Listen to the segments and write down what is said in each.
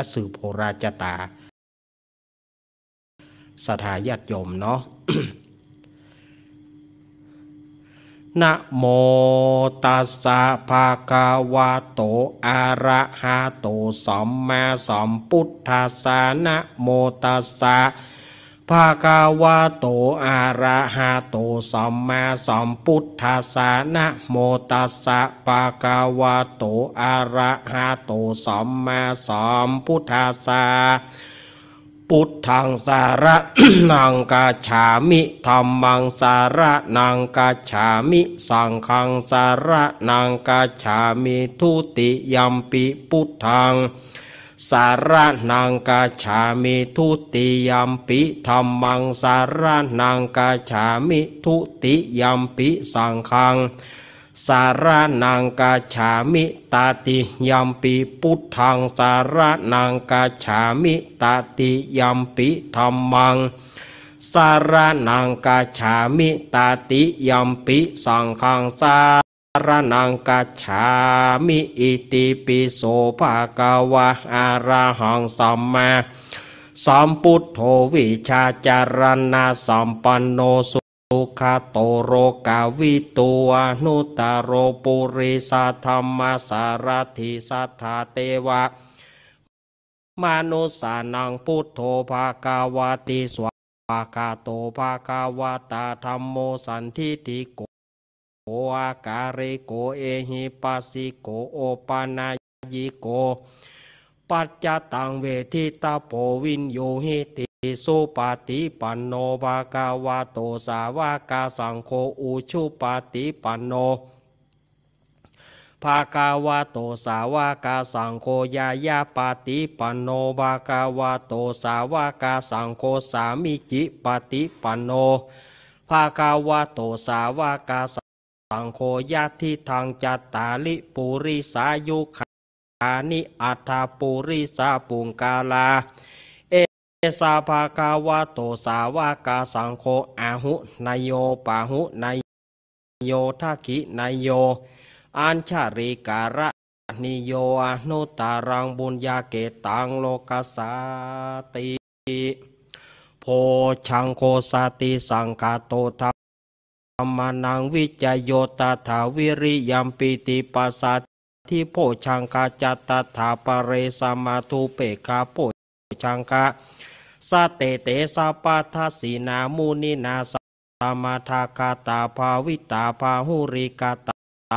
และสืบโหราจตา สถาญาติโยมเนาะ นะโมตัสสะภะคะวะโตอะระหะโตสัมมาสัมพุทธัสสะนะโมตัสสะภากาวาโตอาระหาโตสัมมาสัมพุทธาสสนะโมตัสสะภากาวาโตอาระหาโตสัมมาสัมพุทธาสาพุทธังสาระนังกาฉามิธรรมังสาระนังกาฉามิสังฆังสาระนังกาฉามิทุติยมปิพุทธังสารนังกาชามิ ทุติยัมปิธรรมัง สารนังกาชามิทุติยัมปิสังฆังสารนังกาชามิตาติยัมปิพุทธัง สารนังกาชามิตาติยัมปิธรรมังสารนังกาชามิตาติยัมปิสังฆังสารนังกัจฉามิอิติปิโสภะกวะอาราหังสัมมาสัมพุทโธวิชาจารณาสัมปันโนสุขโตโรกาวิตุอนุตโรปุริสธรรมสารถิสัทธาเตวะ มนุสานังพุทโธภคกวติสวากาโตภคกวตาธรรมโมสันทิติโกอาการิโกเอหิปัสสิโกโอปานายโก ปัจจตังเวทิตาโพวินโยหิติสุปาติปันโน ภากาวาโตสาวากาสังโฆอุชุปาติปันโน ภากาวาโตสาวากาสังโฆยายาปาติปันโนภากาวาโตสาวากาสังโฆสามิจิปาติปันโน ภากาวาโตสาวากาสสังโฆยะทิทางจัตตาลิปุริสายุขานิอัฏฐปุริสาปุงกาลา เอสาภากาวะโตสาวากาสังโฆอาหุนายโยปาหุนายโยทักินายโย อัญชาริการะนิโยอนุตารังบุญญาเกตังโลกสาติโพชังโคสติสังกาโตทัมานังวิจโยตาถาวิริยมปิติปัสสตที่โพชังกาจัตตถาปเรสมาทูเปกาโพชังกาสเตเตสาปาทัสีนามูนินาสามาทาคาตาภาวิตาภาหุริกาต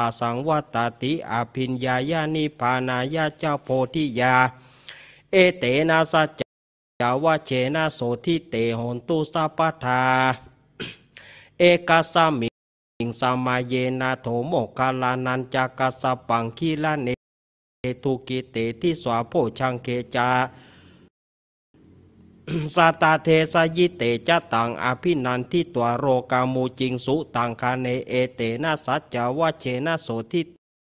าสังวัตติอภินญาญาณิพานายาเจ้าโพธิยา เอเตนาสัจจาวเชนะโสทิเตหนตุสัพพทาเอกาสามิงสามาเยนาโถโมกาลานันจากาสปังคีลานเนตุกิเตที่สวาโพชังเคจาสาตาเทสยิเตจะต่างอภินันที่ตัวโรกามูจิงสุต่างคาเนเอเตนาสัจจาวะเชนาโสทิ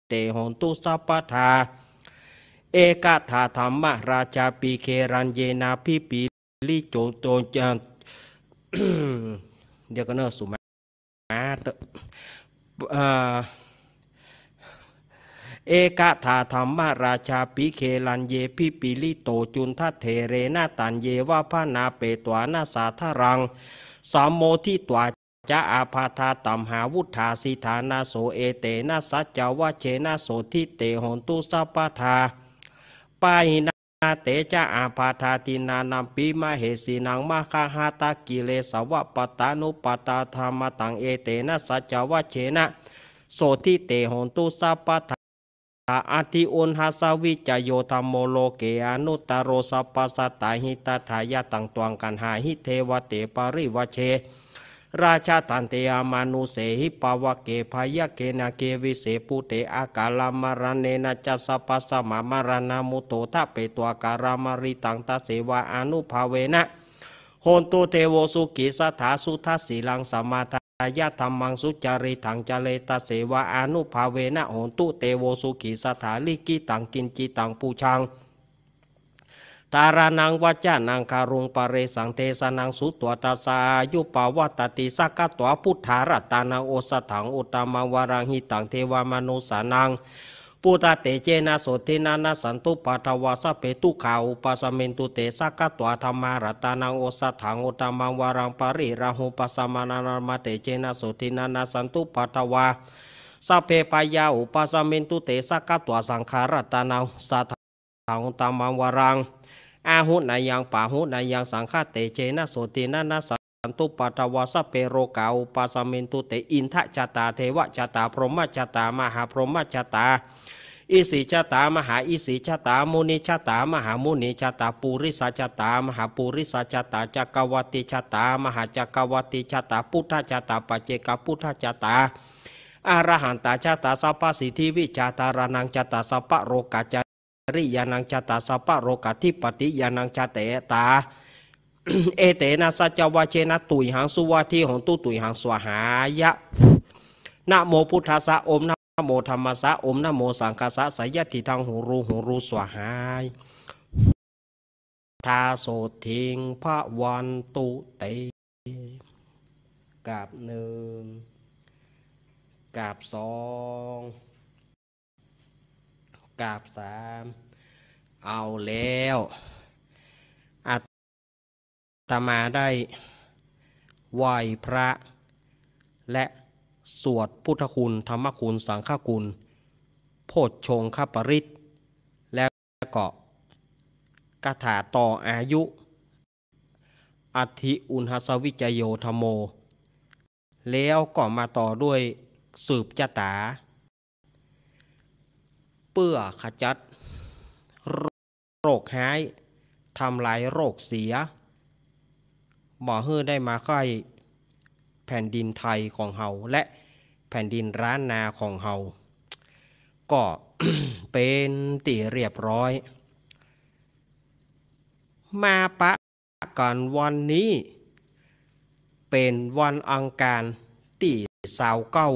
เตหนตุสัพพทา เอกาธาธรรมราชาปีเครันเยนาพิปีลิโจโตจันเดี๋ยวก็เนอสุมาเอกธาธรรมราชาปิเคลันเยพิปิลิโตจุนทัเทเรนาตันเยวาพานาเปตวานาสาารัง สามโมทิตวาจะอาพาธาตมหาวุธาสิธานาโสเอเตนาสัจจาวะเชนาโสทิเตหนตุสัพพทาปายนาเตจาอาปาธาตินานามปิมาเหสีนังมาคาหาตากิเลสวะปตานุปตาธรรมตังเอเตนะสัจวะเชนะ โสติเตหนตุสัพพาอาทิอุนหาสวิจโยธรรมโลเกอนุตโรสัพสตาหิตาทายาตังตวงกันหาหิเทวเตปริวเชราชาตันเตยามานุเสหิปาวะเกพยะเกนาเกวิเสปุเตอากาลามารเนนัจัสปัสมามารนามุโตทะเปตัวการามาริตังตาเสวาอนุภาเวนะโหนตุเทวสุกิสถาสุทัสสีลังสมาทายาธรรมังสุจริถังจเลตาเสวาอนุภาเวนะโหนตุเทวสุกิสถาลิกิตังกินจิตังปูชังตารานังวัจจานังคารุงปเรสังเทสนังสุตัวตาสายุปาวตติสักตัวพุทธารตานาโอสถังอุตมาวรังหิตังเทวามนุสานังปุตเตเจนะโสตินานาสันตุปัทวาสเปตุขาอุปสมินตุเตสักตัวธรรมารตานังโอสถังอุตมะวารังปริระหุปสมานานามเตเจนะโสตินานาสันตุปัทวาสเปปายาอุปสมินตุเตสักตัวสังขารตานาสัถังอุตมะวารังอาหุนายังป่าหุนายังสังฆาเตเจนะโสตินะนะสันตุปัตวาสเปโรกาุปัสมมนตุเตอินทะจตาเทวะจตาพรหมจตามหาพรหมจตาอิสิชตามหาอิสิชตามุนิชตา มหามุนิชตาปุริสัจตามหาปุริสัจตาจักวัติชตา มหาจักวัติชตาพุทธชตาปัจเจกพุทธชตาอรหันตาชตาสัพพสิทธิวิชตารนังชตาสัพพโรกาจาริยานังชาตาสัพพะโรกาทิปติยานังชาเตตา เอเตนะสัจวาเจนะตุยหังสุวัทีหงตุตุยหังสวหายะนะโมพุทธะสะอมนะโมธรรมะสะอมนะโมสังฆะสะสยยติทางหูรูหูรูสวหายทาโสทิงพระวันตุเตกับหนึ่งกับสองกราบสาม เอาแล้วอัตมาได้ไหวพระ และสวดพุทธคุณ ธรรมคุณสังฆคุณ โพชฌงค์ปริตและก็คาถาต่ออายุ อธิอุณหสวิจโยธโม แล้วก็มาต่อด้วยสืบจตาเพื่อขจัดโรคหายทำลายโรคเสีย หมอเฮือได้มาค่อ้แผ่นดินไทยของเฮาและแผ่นดินร้านนาของเฮาก็เป็นตีเรียบร้อย มาปะกันวันนี้เป็นวันอังคารตีสาวเก้า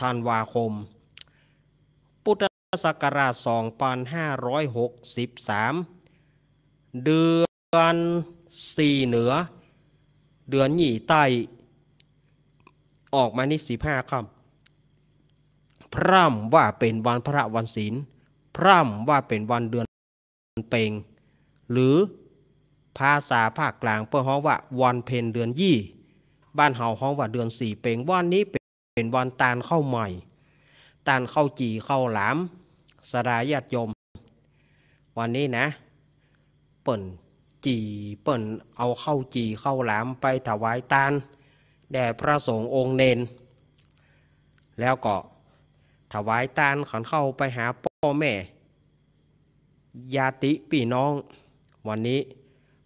ธันวาคมศักราช2563เดือนสี่เหนือ เดือนหยี่ใต้ ออกมานี่สิบห้าคำพร่ำว่าเป็นวันพระวันศีลพร่ำว่าเป็นวันเดือนเป่งหรือภาษาภาคกลางเพื่อฮ้องว่า วันเพ็ญเดือนยี่ บ้านเฮาฮ้องว่าเดือนสี่เป่งวันนี้เป็นวันตานเข้าใหม่ ตานเข้าจีเข้าหลามสดาญาติโยม วันนี้นะ เปิ่นจีเปิ่นเอาเข้าจีเข้าหลามไปถวายตานแด่พระสงฆ์องค์เนนแล้วก็ถวายตานขันเข้าไปหาพ่อแม่ญาติพี่น้อง วันนี้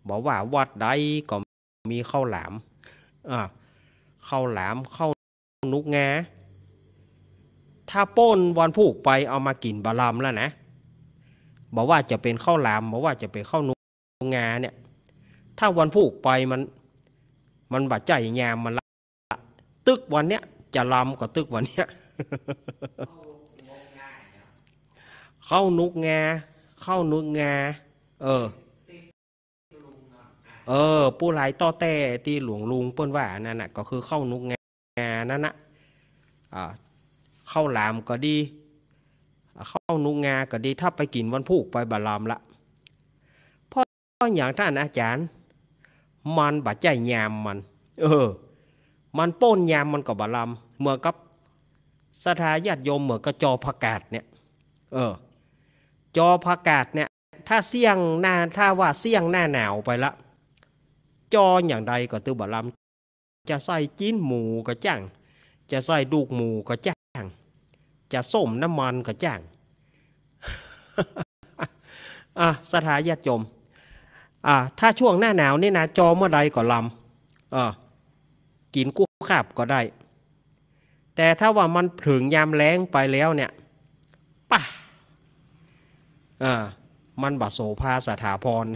บอกว่าวัดใดก็มีข้าวหลามอ่าข้าวหลามข้าวนุกงาถ้าป้นวันผูกไปเอามากินบะลำแล้วนะบอกว่าจะเป็นข้าวหลามบอกว่าจะเป็นข้าวนูงาเนี่ย ถ้าวันผูกไปมัน มันบาดใจแยมมันละตึกวันเนี้ยจะลำกบตึกวันเนี้ยเข้านุกงาเข้านุกงาเออ เออผู้ลายต่อแต้ที่หลวงลุงเปิ้นว่านั่นน่ะก็คือเข้านุกงานั่นน่ะอ่าข้าวหลามก็ดีข้าวนุงงาก็ดี ถ้าไปกินวันพูกไปบาลามละพ่ออย่างท่านอาจารย์มันบาดใจยามมัน เออมันป้นยามมันก็บาลามเมื่อกับสถาญาติโยมเหมือกระจอพักกาดเนี่ยเออจอพักกาดเนี่ยถ้าเสี่ยงหน้าถ้าว่าเสี่ยงหน้าหนาวไปละ จออย่างใดก็ตือบาลามจะใส่จีนหมูก็จังจะใส่ดูกหมูก็จังจะส้มน้ำมันก็จ้างอ่ะสถาญาติโยมอ่ถ้าช่วงหน้าหนาวนี่นะ จอเมื่อใดก็ลำอ่กินกุ้งขาบก็ได้ แต่ถ้าว่ามันถึงยามแล้งไปแล้วเนี่ย ป่ะอ่ามันบาโสภาสถาพร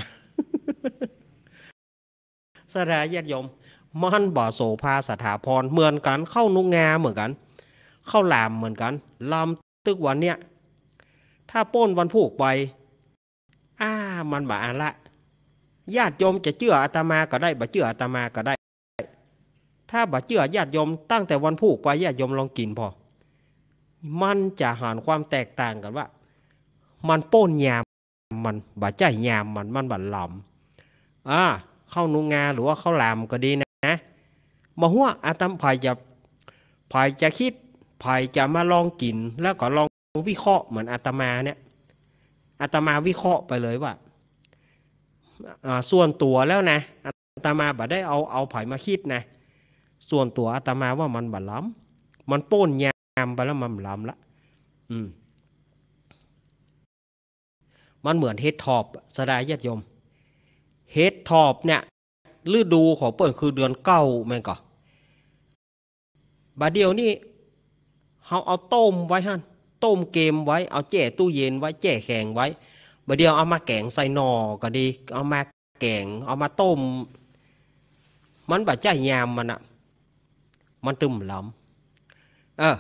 สถาญาติโยม มันบ่โสภาสถาพร เหมือนกันเข้านุงงาเหมือนกันข้าวหลามเหมือนกันลำตึกวันเนี้ย ถ้าป้นวันผูกไปอ้า มันบาละญาติโยมจะเชื่ออาตมาก็ได้ บ่เชื่ออาตมาก็ได้ ถ้าบ่เชื่อญาติโยม ตั้งแต่วันผูกไปญาติโยมลองกินพอมันจะหานความแตกต่างกันว่า มันป้นยามมันบ่ใจยามมันมันบ่ลำอ่าเข้านุงงาหรือว่าข้าวหลามก็ดีนะนะมาหัวอาตมพายจะพายจะคิดภัยจะมาลองกิน แล้วก็ลองวิเคราะห์เหมือนอาตมาเนี่ยอาตมาวิเคราะห์ไปเลยว่าส่วนตัวแล้วนะอาตมาบ่ได้เอาเอาไผ่มาคิดนะ ส่วนตัวอาตมาว่ามันบ่ล้ำ มันป้นยามไปแล้วมันล้ำละอืมมันเหมือนเฮดทอปสดายยาติโยมเฮดทอปเนี่ยฤดูของเปิดคือเดือนเก้าแม่งก่อบัดเดียวนี่เขาเอาต้มไว้ฮะต้มเกมไว้ เอาแจ่ตู้เย็นไว้ แจ่แข็งไว้บเดียวเอามาแกงใส่หน่อก็ดี เอามาแกงเอามาต้ม มันบาดใจยามมันอะ มันตึมหลำเออ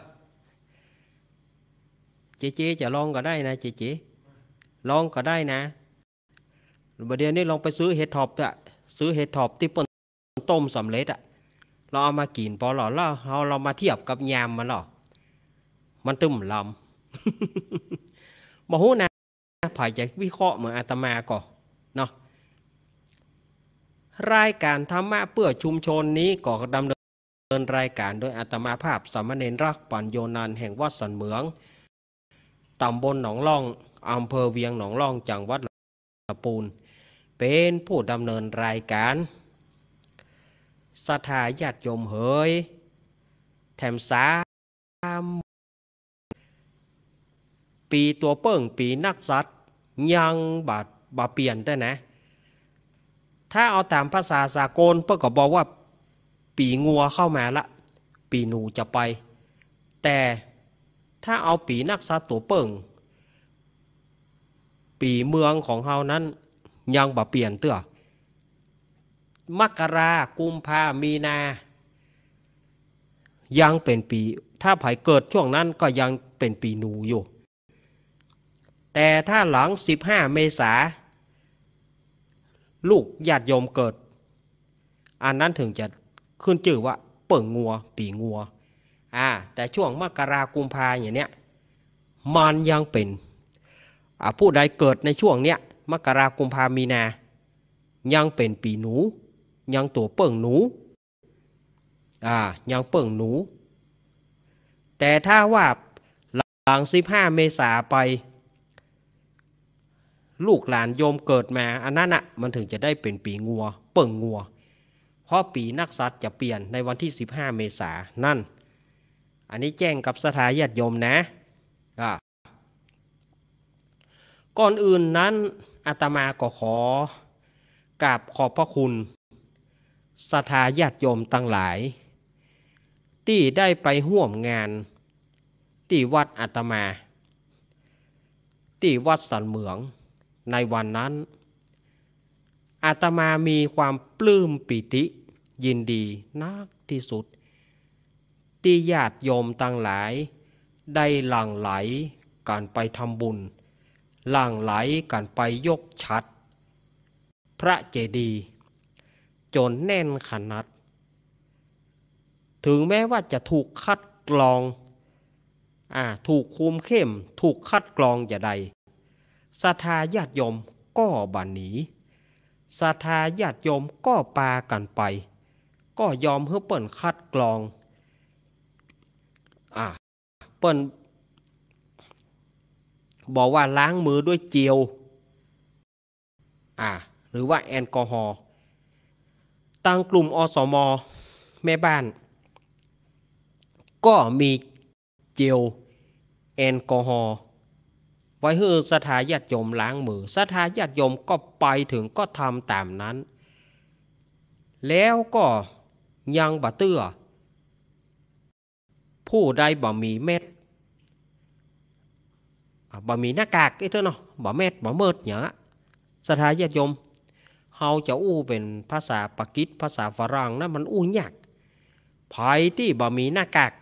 เจ๊เจ๊จะลองก็ได้นะเจ๊เจ๊ลองก็ได้นะบเดียวนี้ลองไปซื้อเห็ดทอบอะซื้อเห็ดทอบที่ปนต้มสำเร็จอะ เราเอามากินพอหรอเราเรามาเทียบกับยามมันหรอมันตึมลำบอกหูนะผ่ายจะวิเคราะห์เหมือนอาตมาก่อนเนาะรายการธรรมะเพื่อชุมชนนี้ก่อดำเนินรายการโดยอาตมาภาพสามเณรรักปัญโยนัน แห่งวัดสันเหมือง ตำบลหนองล่องอำเภอเวียงหนองล่อง จังหวัดลำปูน เป็นผู้ดำเนินรายการ สถธาญาติโยมเฮยแถมสามปีตัวเปิ่งปีนักสัตว์ยังบาดบาเปลี่ยนได้นะ ถ้าเอาตามภาษาสากลเพื่อก็บอกว่า ปีงัวเข้ามาละ ปีหนูจะไป แต่ถ้าเอาปีนักสัตว์ตัวเปิ่งปีเมืองของเฮานั้นยังบาเปลี่ยนเตือมกรากุมภา มีนา ยังเป็นปี ถ้าไผเกิดช่วงนั้นก็ยังเป็นปีหนูอยู่แต่ถ้าหลัง 15 เมษา ลูกญาติโยมเกิด อันนั้นถึงจะขึ้นชื่อว่าเปิ่งงัวปีงัว อ่าแต่ช่วงมกรากุมภาอย่างเนี้ยมันยังเป็นอ่าผู้ใดเกิดในช่วงเนี้ยมกรากุมภามีนา ยังเป็นปีหนู ยังตัวเปิ่งหนูอ่ายังเปิ่งหนู แต่ถ้าว่าหลัง 15 เมษาไปลูกหลานโยมเกิดมาอันนั้นอ่ะ มันถึงจะได้เป็นปีงัว เปิ่งงัว เพราะปีนักสัตว์จะเปลี่ยนในวันที่ 15 เมษานั่น อันนี้แจ้งกับสถาญาติโยมนะ ก่อนอื่นนั้นอาตมาก็ขอกราบขอบพระคุณ สถาญาติโยมตั้งหลายที่ได้ไปห่วมงานที่วัดอาตมาที่วัดสันเหมืองในวันนั้น อาตมามีความปลื้มปิติ ยินดีนักที่สุดที่ญาติโยมตั้งหลาย ได้หลั่งไหลการไปทำบุญ หลั่งไหลการไปยกชัด พระเจดีย์จนแน่นขนาดถึงแม้ว่าจะถูกคัดกรองอ่าถูกคุมเข้ม ถูกคัดกรองอย่าใดศรัทธาญาติโยมก็บันหนีศรัทธาญาติโยมก็ปากันไป ก็ยอมเพื่อเปิ่นคัดกรอง อ่าเปิ่นบอกว่าล้างมือด้วยเจียวอ่าหรือว่าแอลกอฮอล์ ต่างกลุ่มอสมแม่บ้าน ก็มีเจลแอลกอฮอล์ไว้ให้ศราญาติโยมล้างมือสถาญาติโยมก็ไปถึงก็ทำตามนั้น แล้วก็ยังบะเตือผู้ใดบ่มีเม็ดบ่มีหน้ากากไอ้เท่านาะบ่เม็ดบ่เมิดเนี่ยสถาญาติโยมเฮาจะอู้เป็นภาษาปากีสภาษาฝรั่งนะมันอู้ยากภัยที่บ่มีหน้ากาก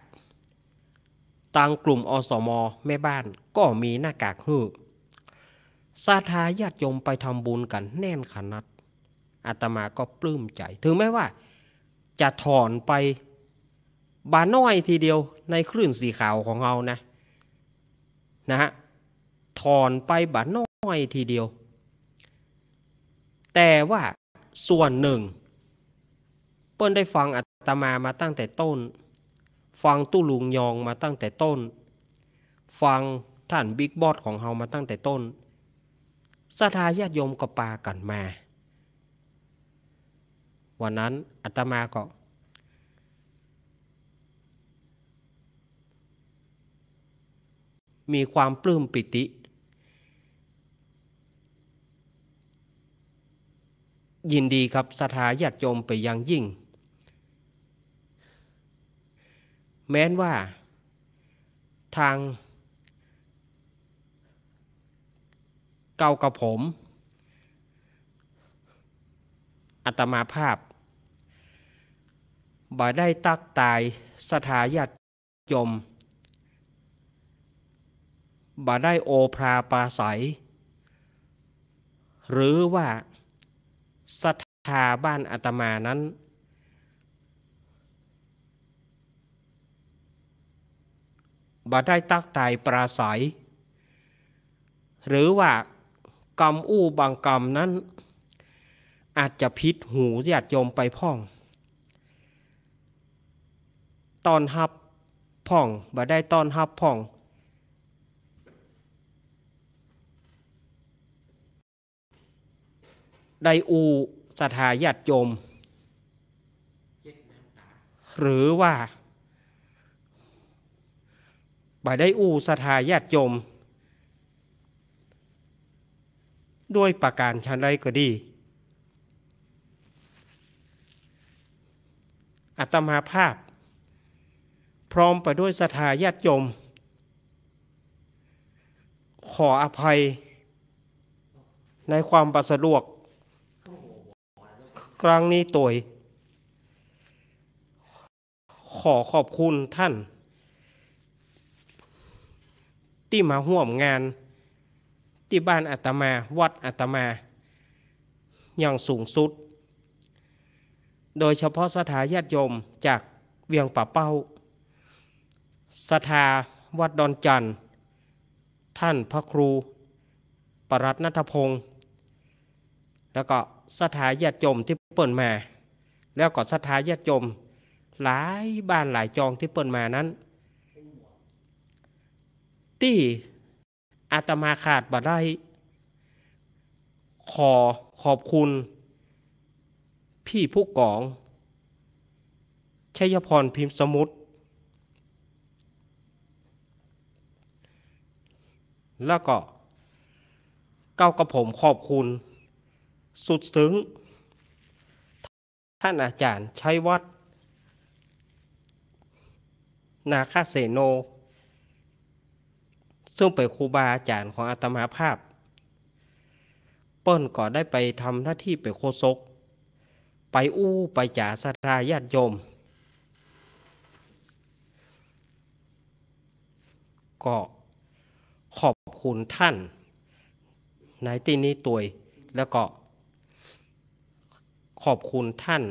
ต่างกลุ่มอสมแม่บ้านก็มีหน้ากากหื้อสาทธาญาติโยมไปทำบุญกันแน่นขนาดอาตมาก็ปลื้มใจ ถึงแม้ว่าจะถอนไปบาน้อยทีเดียวในคลื่นสีขาวของเรานะนะฮะถอนไปบาน้อยทีเดียว แต่ว่าส่วนหนึ่งเปิ้นได้ฟังอาตมามาตั้งแต่ต้น ฟังตู้ลุงยองมาตั้งแต่ต้น ฟังท่านบิ๊กบอสของเฮามาตั้งแต่ต้น ศรัทธาญาติโยมก็ปากันมา วันนั้นอาตมาก็ มีความปลื้มปิติ ยินดีครับศรัทธาญาติโยมไปยังยิ่ง แม้นว่า ทางเก่ากับผมอัตมาภาพบ่ได้ตักตายสถาญาติยมบ่ได้โอภาปาศัย หรือว่าสถาบ้านอาตมานั้นบ่ได้ตักตายปราศัย หรือว่ากรรม อู้บางกรรม นั้น อาจจะพิษหูญาติโยมไปพ่อง ตอนฮับ พ่อง บ่ได้ตอนฮับ พ่อง ไดอูสถาญาติโยม หรือว่า บ่ได้ อูสถาญาติโยมด้วยประการชันใดก็ดี อัตมาภาพ พร้อมไปด้วยสถาญาติโยม ขออภัย ในความประสะดวก ครั้งนี้ตวย ขอขอบคุณท่าน ที่มาห่วมงานที่บ้านอาตมาวัดอาตมาอย่างสูงสุด โดยเฉพาะสถาญาติโยมจากเวียงป่าเป้าสถาวัดดอนจันทร์ ท่านพระครู ปรัตนัทพงศ์แล้วก็สถาญาติโยมที่เปิดมา แล้วก็สถาญาติโยมหลายบ้านหลายจองที่เปิดมานั้นที่อาตมาขาดบ่ได้ ขอขอบคุณ พี่ผู้กอง ชัยพรพิมพ์สมุตแล้วก็เก้ากับผมขอบคุณ สุดซึ้งท่านอาจารย์ชัยวัฒนาคาเสโนซึ่งเป็นครูบาอาจารย์ของอาตมาภาพ เปิ้นก็ได้ไปทำหน้าที่เป็นโคศก ไปอู้ ไปจ่าสตาญาติโยม ก็ขอบคุณท่านในที่นี้ตวย แล้วก็ขอบคุณท่าน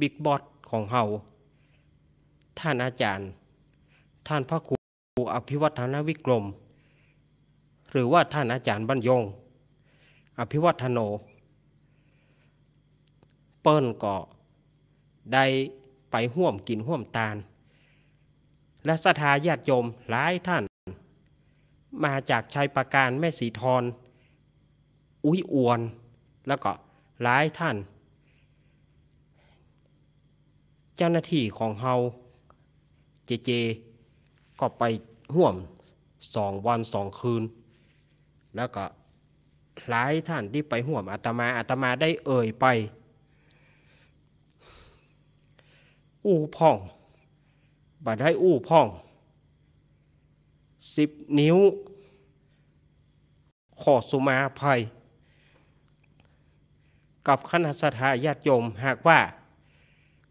บิ๊กบอสของเฮาท่านอาจารย์ ท่านพระครููอภิวัฒนวิกรม หรือว่าท่านอาจารย์บรรยงอภิวัฒโน เปิ้นก็ ได้ไปห่วมกินห่วมตาลและสถาญาติโยมหลายท่าน มาจากชัยประการแม่สีทรอุ้ยอวน แล้วก็หลายท่าน เจ้าหน้าที่ของเฮาเจเจก็ไปห่วมสองวันสองคืน แล้วก็ หลายท่านที่ไปห่วมอาตมาอาตมาได้เอ่ยไปอู้พ่องบัดได้อู้พ่องสิบนิ้ว ขอสุมาภัย กับคณะสัทธาญาติโยม หากว่า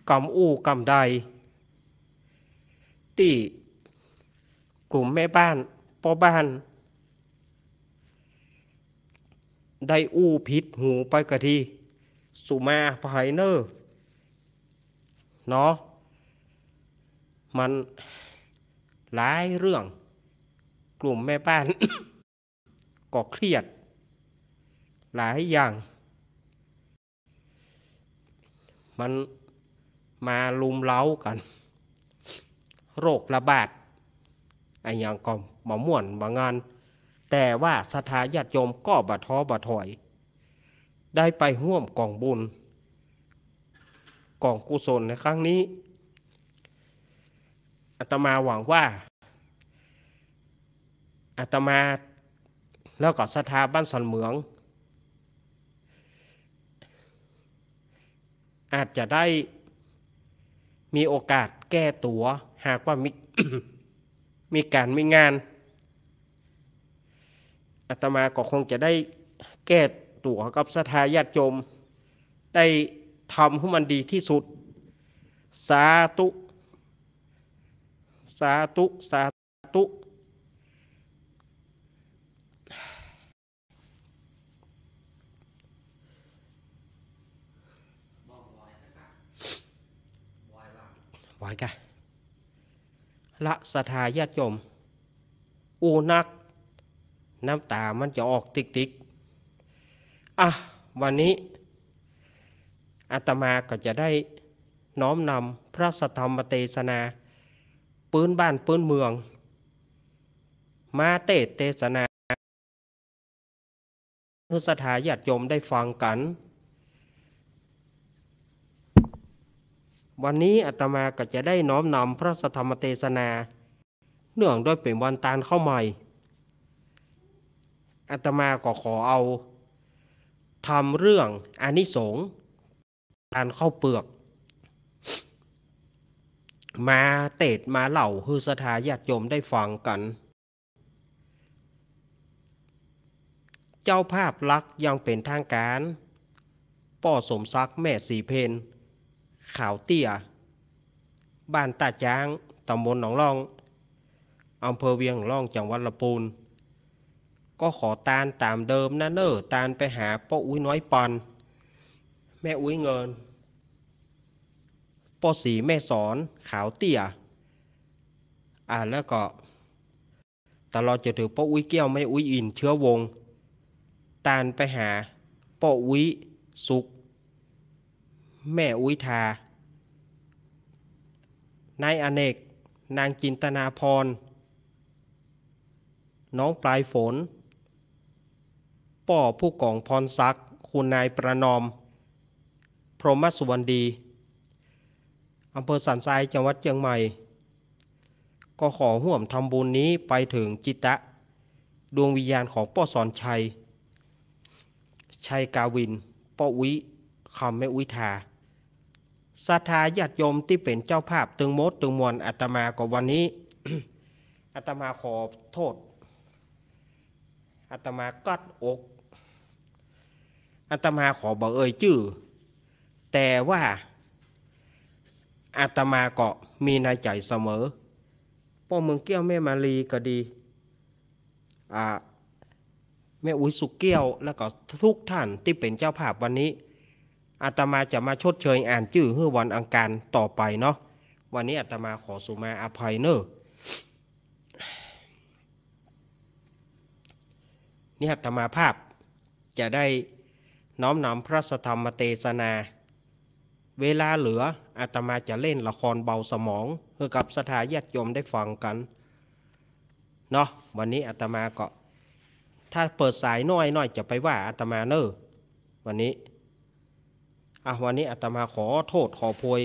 กำอู้กำใดที่กลุ่มแม่บ้านป้อบ้าน ได้อู้พิษหูไปกะทีสุมาภายเนอร์เนาะมันหลายเรื่อง กลุ่มแม่บ้าน ก็เครียด หลายอย่าง มันมาลุมเล้ากัน โรคระบาดอันยังก็มาม่วนมางาน แต่ว่าสถาญาติโยมก็บะท้อบะถอย ได้ไปห่วมกองบุญกองกุศลในครั้งนี้อาตมาหวังว่าอาตมา แล้วก็สถาบันสันเหมือง อาจจะได้มีโอกาสแก้ตัวหากว่ามิมีการมีงาน อาตมาก็คงจะได้แก้ตัวกับสถาญาติโยมได้ทำให้มันดีที่สุด สาธุสาธุสาธุไว้กันละสถัทธาญาติโยม อูนัก น้ำตา มันจะออกติกตกอ่ะ วันนี้อาตมาก็จะได้น้อมนำพระสธรรมเตสนา ปื้นบ้านปื้นเมือง มาเตเตสนาทุสถาญาติโยมได้ฟังกันวันนี้อาตมาก็จะได้น้อมนำพระสธรรมเทศนาเนื่องด้วยเป็นวันตาลเข้าใหม่ อาตมาก็ขอเอาทำเรื่องอนิสงส์การเข้าเปลือก มาเตดมาเหล่าคือสถาญาติโยมได้ฟังกัน เจ้าภาพลักษ์ยังเป็นทางการป่อสมศักดิ์แม่สีเพนขาวเตี้ยบ้านตาจ้างตำบลหนองล่อง อำเภอเวียงล่องจังหวัดลำพูนก็ขอตานตามเดิมนะเนอตานไปหาป้าอุ้ยน้อยปอนแม่อุ้ยเงินป้อสีแม่สอนขาวเตี้ยอ่าแล้วก็ตลอดจะถือป้ออุ้ยเกี้ยว แม่อุ้ยอินเชื้อวง ตานไปหาป้ออุ้ยสุกแม่อุ้ยทานายอเนก นางจินตนาพร น้องปลายฝน ป่อผู้กองพรซักคุณนายประนอม พรหมสุวรรณดีอำเภอสันทรายจังหวัดเชียงใหม่ ก็ขอห่วมทำบุญนี้ไปถึงจิตะ ดวงวิญญาณของป่อสอนชัย ชัยกาวินป่ออ้ยคำแม่อ้ยทาศรัทธาญาติโยมที่เป็นเจ้าภาพตึงมดตึงมวลอาตมาก็วันนี้อาตมาขอโทษอาตมากัดอกอาตมาขอบอกเอ่ยชื่อ แต่ว่าอาตมาก็มีในใจเสมอพ่อเมืองเกี้ยวแม่มาลีก็ดีแม่อุ้ยสุกเกี้ยวแล้วก็ทุกท่านที่เป็นเจ้าภาพวันนี้อาตมาจะมาชดเชยอ่านชื่อเพื่อวันอังคารต่อไปเนาะวันนี้อาตมาขอสุมาอภัยเนอะนี่อาตมาภาพจะได้น้อมนำพระสธรรมเตสนา เวลาเหลืออาตมาจะเล่นละครเบาสมองเพื่อกับสถาญาติโยมได้ฟังกันเนาะวันนี้อาตมาก็ถ้าเปิดสายน้อยน้อยจะไปว่าอาตมาเนอวันนี้อะวันนี้อาตมาขอโทษขอโพย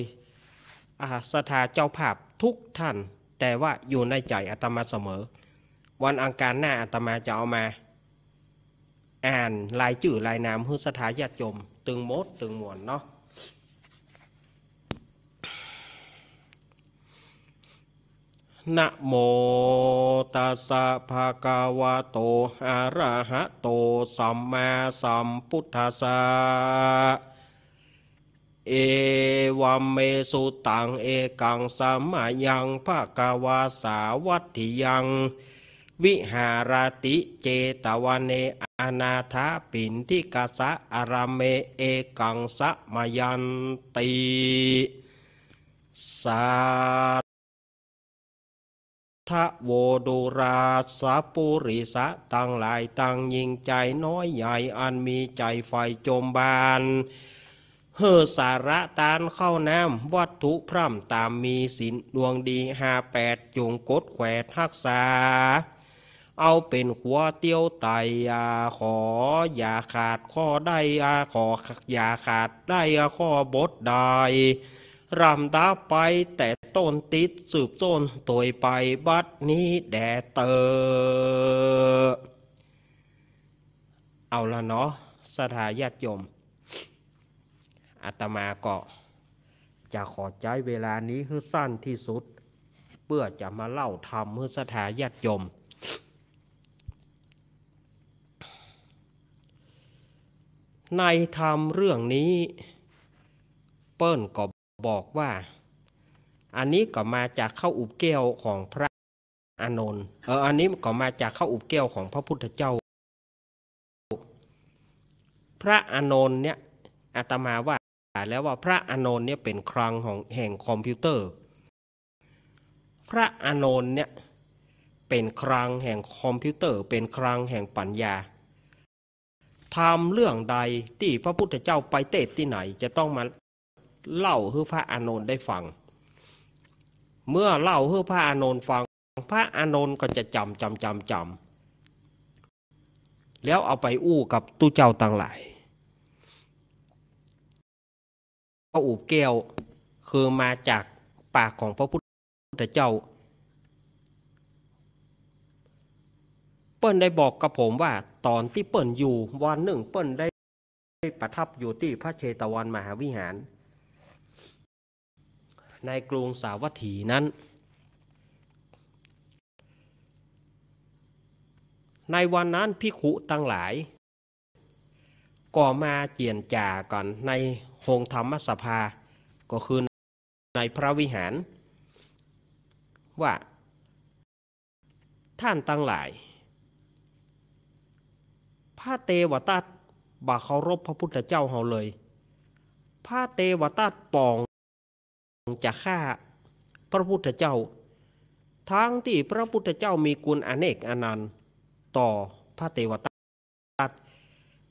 อาสถาเจ้าภาพทุกท่าน แต่ว่าอยู่ในใจอาตมาเสมอ วันอังคารหน้าอาตมาจะเอามา อ่านลายจื่อลายนามพือสถาญาติโยมตึงมดตึงมวลเนาะ นะโมตัสสะภะคะวะโต อะระหะโต สัมมาสัมพุทธัสสะเอวัมเมสุตังเอกังสมัยังภากวาสาวัตถิยัง วิหารติเจตวันเนอนาถาปินทิกาสะอารามเมเอกังสมยันติ สาทะโวดุราสาปุริสะตั้งหลายตั้งยิงใจน้อยใหญ่อันมีใจไฟจมบานเฮอสาระตานเข้าน้ำวัตถุพร่ำตามมีศิลดวงดีหาแปด จงกดแขวทักษา เอาเป็นหัวเตี้ยวไตอาขอ อย่าขาดข้อได้อาขออย่าขาดได้อาข้อบดได้รำดาไปแต่ต้นติดสืบจนตวยไปบัดนี้แดเตอ เอาละเนาะสถาญาติยมอาตมาก็จะขอใช้เวลานี้ให้สั้นที่สุดเพื่อจะมาเล่าธรรมให้สถาญาติโยม ในธรรมเรื่องนี้เปิ้ลก็บอกว่าอันนี้ก็มาจากข้าวอุบแก้วของพระอานนท์เอออันนี้ก็มาจากข้าวอุบแก้วของพระพุทธเจ้า พระอานนท์เนี่ยอาตมาว่าแล้วว่าพระอานนท์เนี่ยเป็นครังของแห่งคอมพิวเตอร์ พระอานนท์เนี่ยเป็นครังแห่งคอมพิวเตอร์เป็นครังแห่งปัญญาทำเรื่องใดที่พระพุทธเจ้าไปเทศที่ไหนจะต้องมาเล่าให้พระอานนท์ได้ฟัง เมื่อเล่าให้พระอานนท์ฟังพระอานนท์ก็จะจำจำจำจำแล้วเอาไปอู้กับตู้เจ้าต่างหลายพระอูบแก้ว คือมาจากปากของพระพุทธเจ้า เปิ้ลได้บอกกับผมว่าตอนที่เปิ้ลอยู่วันหนึ่ง เปิ้ลได้ประทับอยู่ที่พระเชตวันมหาวิหาร ในกรุงสาวัตถีนั้น ในวันนั้นพิขุตั้งหลาย ก็มาเจียนจ่ากันในหงธรรมสภาก็คือในพระวิหาร ว่า ท่านตั้งหลาย พระเตวตัตบาเคารพพระพุทธเจ้าเฮาเลย พระเตวตัตปอง จะฆ่าพระพุทธเจ้าทั้งที่พระพุทธเจ้ามีกุลอเนกอนันต์ต่อพระเตวตัต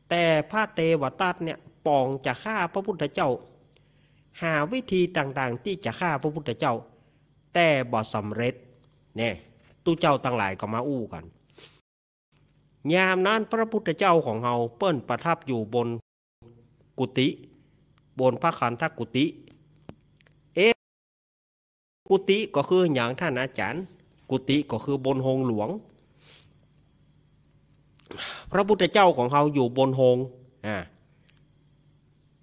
แต่พระเตวตัตเนี่ยปองจะฆ่าพระพุทธเจ้า หาวิธีต่างๆที่จะฆ่าพระพุทธเจ้า แต่บ่สำเร็จเนี่ยตูเจ้าต่างหลายก็มาอู้กันยามนั้นพระพุทธเจ้าของเฮาเปิ้นประทับอยู่บนกุฏิบนพระคันธกุฏิเอ๊กุฏิก็คืออย่างท่านอาจารย์กุฏิก็คือบนหงหลวง พระพุทธเจ้าของเฮาอยู่บนหงอ่า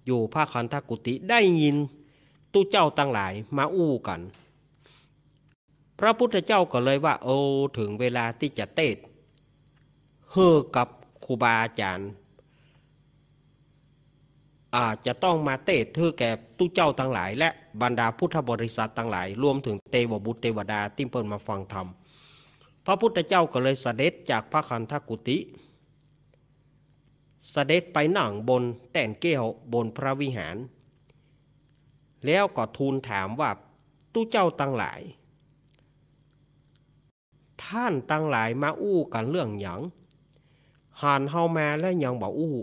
อยู่ภาคันทกุติได้ยินตู้เจ้าตั้งหลายมาอู้กัน พระพุทธเจ้าก็เลยว่า โอ้ถึงเวลาที่จะเตศเฮอกับครูบาอาจารย์อาจจะต้องมาเตศเธอแก่ตู้เจ้าทั้งหลายและบรรดาพุทธบริษัททั้งหลายรวมถึงเตวบุตรเทวดาติมเปิลมาฟังธรรมพระพุทธเจ้าก็เลยเสด็จจากพระคันธกุติเสด็จไปนั่งบนแต่นเก้วบนพระวิหาร แล้วก็ทูลถามว่าตู้เจ้าตั้งหลาย ท่านตั้งหลายมาอู้กันเรื่องหยังหันเฮามาและยังบ่อู้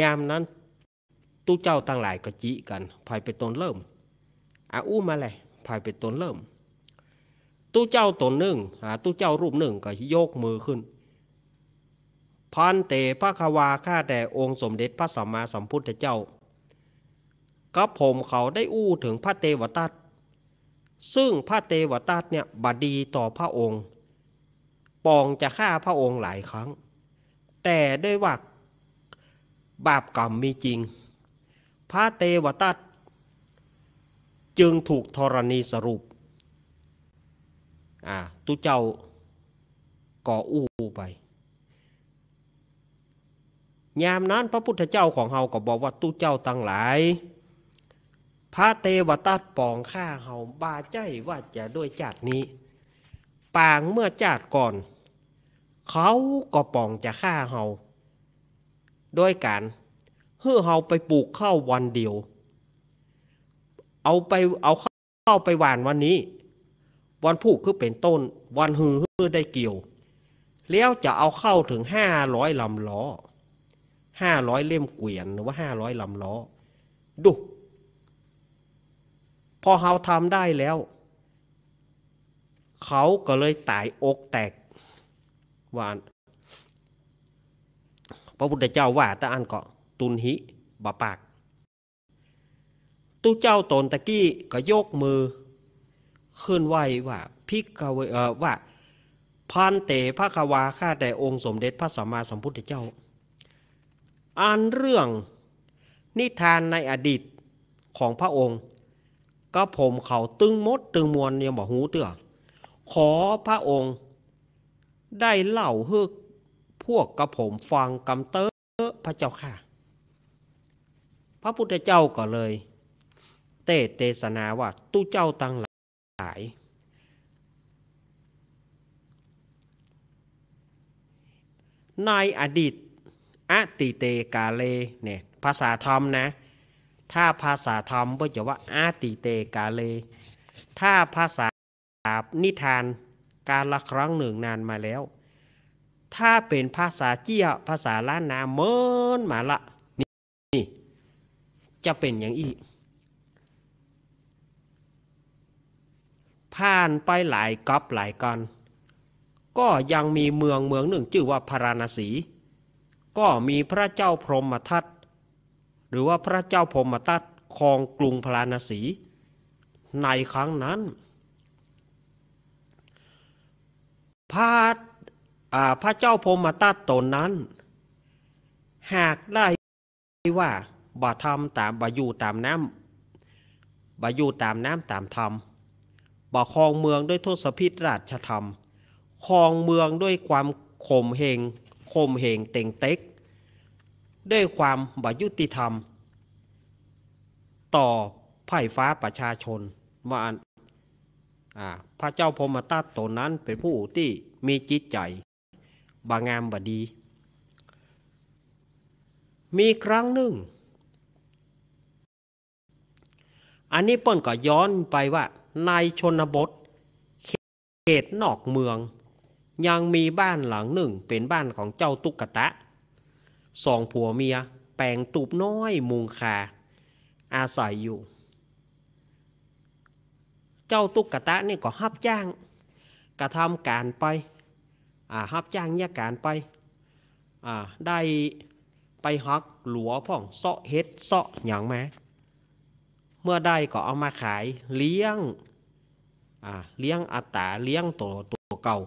ยามนั้นตู้เจ้าตั้งหลายก็จีกันภายไปตนเริ่มอาอู้มาแหละภายไปตนเริ่มตู้เจ้าตนหนึ่งหาตู้เจ้ารูปหนึ่งก็ยกมือขึ้นพันเตพระควาข้าแต่องค์สมเด็จพระสัมมาสัมพุทธเจ้าก็ผมเขาได้อู้ถึงพระเตวตัตซึ่งพระเตวตัตเนี่ยบดีต่อพระองค์ ปองจะฆ่าพระองค์หลายครั้ง แต่ด้วยว่าบาปกรรมมีจริง พระเตวตัตจึงถูกธรณีสรุปอ่าตุเจ้าก่ออู้ไปยามนั้นพระพุทธเจ้าของเฮาก็บอกว่าตู้เจ้าตั้งหลาย พระเตวตาปองข้าเฮาบาใจว่าจะด้วยจาตินี้ ปางเมื่อจาติก่อน เขาก็ปองจะฆ่าเฮาด้วยการเฮือเฮาไปปลูกข้าววันเดียว เอาไปเอาข้าวไปหวานวันนี้ วันผูกคือเป็นต้น วันหือพือได้เกี่ยว แล้วจะเอาเข้าถึงห้าร้อยลำล้อห้าร้อยเล่มเกวียน หรือว่าห้าร้อยลำล้อดูพอเขาทำได้แล้ว เขาก็เลยตาย อกแตกว่าพระพุทธเจ้าว่าตะอันเกาะตุนหิบาปากตุ้เจ้าตนตะกี้ก็ยกมือ ขึ้นไหวว่า พิกวว่าพันเตพระกวา ข้าแต่องค์ สมเด็จพระสัมมาสัมพุทธเจ้าอ่านเรื่องนิทานในอดีตของพระองค์ ก็ผมเขาตึงมดตึงมวลยังบอกหูเตือขอพระองค์ได้เล่าเฮือกพวกกระผมฟังกำเตอพระเจ้าค่ะ พระพุทธเจ้าก็เลยเตเตสนาว่า ตู้เจ้าตังหลายนาอดีตติเตกาเลเนี่ยภาษาธรรมนะถ้าภาษาธรรมก็จะว่า อาติเตกาเล ถ้าภาษานิทานการละครั้งหนึ่ง นานมาแล้ว ถ้าเป็นภาษาเจียภาษาล้านนาเมินมาละนี่จะเป็นอย่างอีกผ่านไปหลายกอบหลายกอน ก็ยังมีเมืองเมืองหนึ่งชื่อว่าพาราณสีก็มีพระเจ้าพรหมทัตหรือว่าพระเจ้าพรหมทัตครองกรุงพราณสี ในครั้งนั้นพระพระเจ้าพรหมทัตตนนั้น หากได้ว่าบธรรมตามบาอยู่ตามน้ำบาอยู่ตามน้ำตามธรรมบาครองเมืองด้วยทศพิษราชธรรมครองเมืองด้วยความข่มเหงข่มเหงเต็งเต็กด้วยความบญยุติธรรม ต่อไพ่ฟ้าประชาชนว่าพระเจ้าพมตาตนนั้นเป็นผู้ที่มีจิตใจบางามบดี มีครั้งหนึ่ง อันนี้ป้นก็ย้อนไปว่าในชนบทเขตนอกเมือง ยังมีบ้านหลังหนึ่งเป็นบ้านของเจ้าตุ๊กตะสองผัวเมีย แปลงตูบน้อย มุงคาอาศัยอยู่ เจ้าตุ๊กตะนี่ก็ฮับจ้างกระทำการไปฮับจ้างเนี่ยการไปได้ไปฮักหลัวพ่องเสาะเฮ็ดเสาะหยังม้เมื่อได้ก็เอามาขายเลี้ยงเลี้ยงอัตตา เลี้ยงตัวตัวเก่า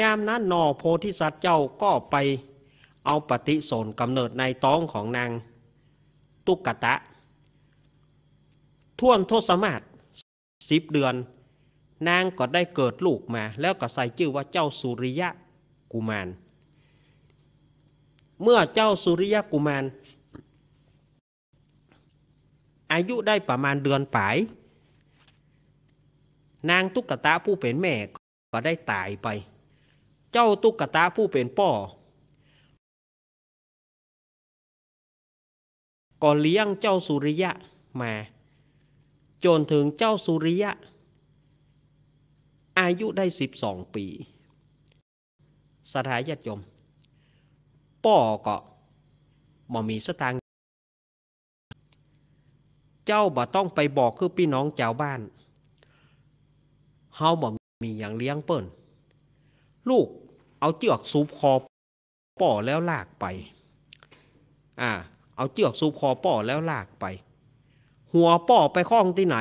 ยามนั้นหนอโพธิสัตว์เจ้าก็ไปเอาปฏิสนกำเนิดในท้องของนางตุกตะ ท่วนทศมาศสิบเดือน นางก็ได้เกิดลูกมาแล้วก็ใส่ชื่อว่าเจ้าสุริยะกุมาร เมื่อเจ้าสุริยะกุมาร อายุได้ประมาณเดือนปลายนางตุกตะผู้เป็นแม่ก็ได้ตายไปเจ้าตุ๊กตาผู้เป็นป่อก็เลี้ยงเจ้าสุริยะมา จนถึงเจ้าสุริยะ อายุได้สิบองปี สถาญาติยมป่อก็บ่มีสตางค์เจ้าบ่ต้องไปบอกคือพี่น้องเจ้าบ้านเฮาบ่มีอย่างเลี้ยงเปิ้น ลูกเอาเจือกซูบคอ ป่อแล้วลากไป อ่า เอาเจือกซูบคอป่อแล้วลากไป หัวป่อไปคล้องที่ไหน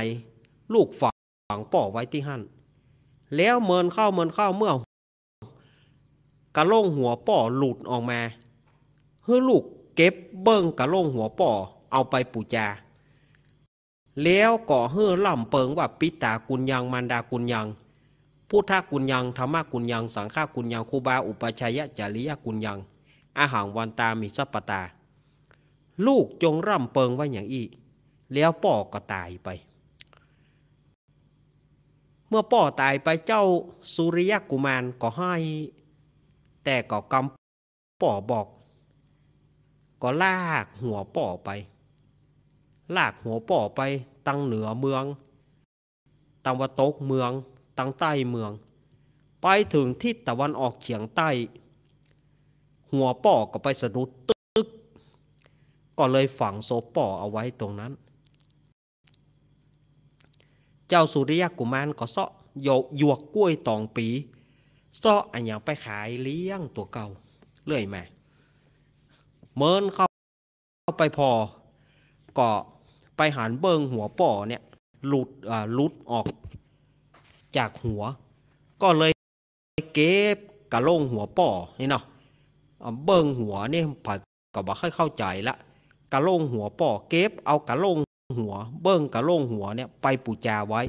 ลูกฝังป่อไว้ที่หั่นแล้วเมินเข้าเมินเข้าเมื่อกระโล่งหัวป่อหลุดออกมาเฮ้ลูกเก็บเบิ้งกระโล่งหัวป่อเอาไปปูจา แล้วก่อเฮ้ล่ำเปิงว่าปิตากุญยังมันดากุญยังพุทธกุญยังธรรมกุญยังสังฆกุญยังคูบาอุปชัยจริยกุญยัง อาหารวันตามิสัปตา ลูกจงร่ำเปิงไว้อย่างอี้แล้วป่อก็ตายไป เมื่อป่อตายไปเจ้าสุริยกุมารก็ให้ แต่ก็กำป่อบอก ก็ลากหัวป่อไป ลากหัวป่อไปตั้งเหนือเมืองตั้งวัตกเมืองตั้งใต้เมือง ไปถึงทิศตะวันออกเฉียงใต้ หัวป่อก็ไปสะดุดตึก ก็เลยฝังโซป่อเอาไว้ตรงนั้น เจ้าสุริยกุมารก็เซาะโยกยวกกล้วยตองปีเซาะอันยัางไปขายเลี้ยงตัวเก่าเรื่อยมาเมินเข้าไปพอก็ไปหันเบิงหัวป่อเนี่ยหลุดอ่าหลุดออกจากหัวก็เลยเก็บกระโลงหัวป่อนี่เนาะเบิ่งหัวนี่ผัดก็บ่ค่อยเข้าใจละกระโลงหัวป่อเก็บ เอากระโลงหัว เบิ่งกระโลงหัวเนี่ยไปปูจาไว้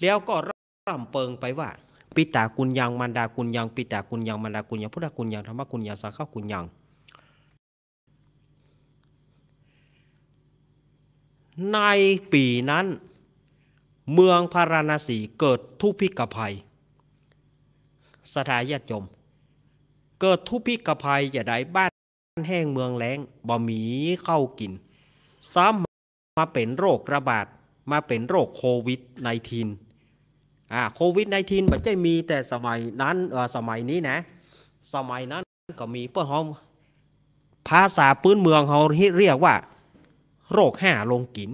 แล้วก็ร่ำเปิงไปว่า ปิตากุญยังมันดาคุญยังปิตากุญยังมันดาคุญยังพุทธกุญยังธรรมคุญยังสังฆคุญยังในปีนั้นเมืองพาราณสีเกิดทุพพิกภัย สถาญาติยมเกิดทุพพิกภัยอย่าได้บ้านแห้งเมืองแล้งบ่หมีเข้ากิน ซ้ำมาเป็นโรคระบาด มาเป็นโรคโควิด -19 อ่าโควิด -19 มันจะมีแต่สมัยนั้น สมัยนี้นะ สมัยนั้นก็มีเพื่อเขาภาษาพื้นเมืองเขาเรียกว่า โรคห้าลงกิน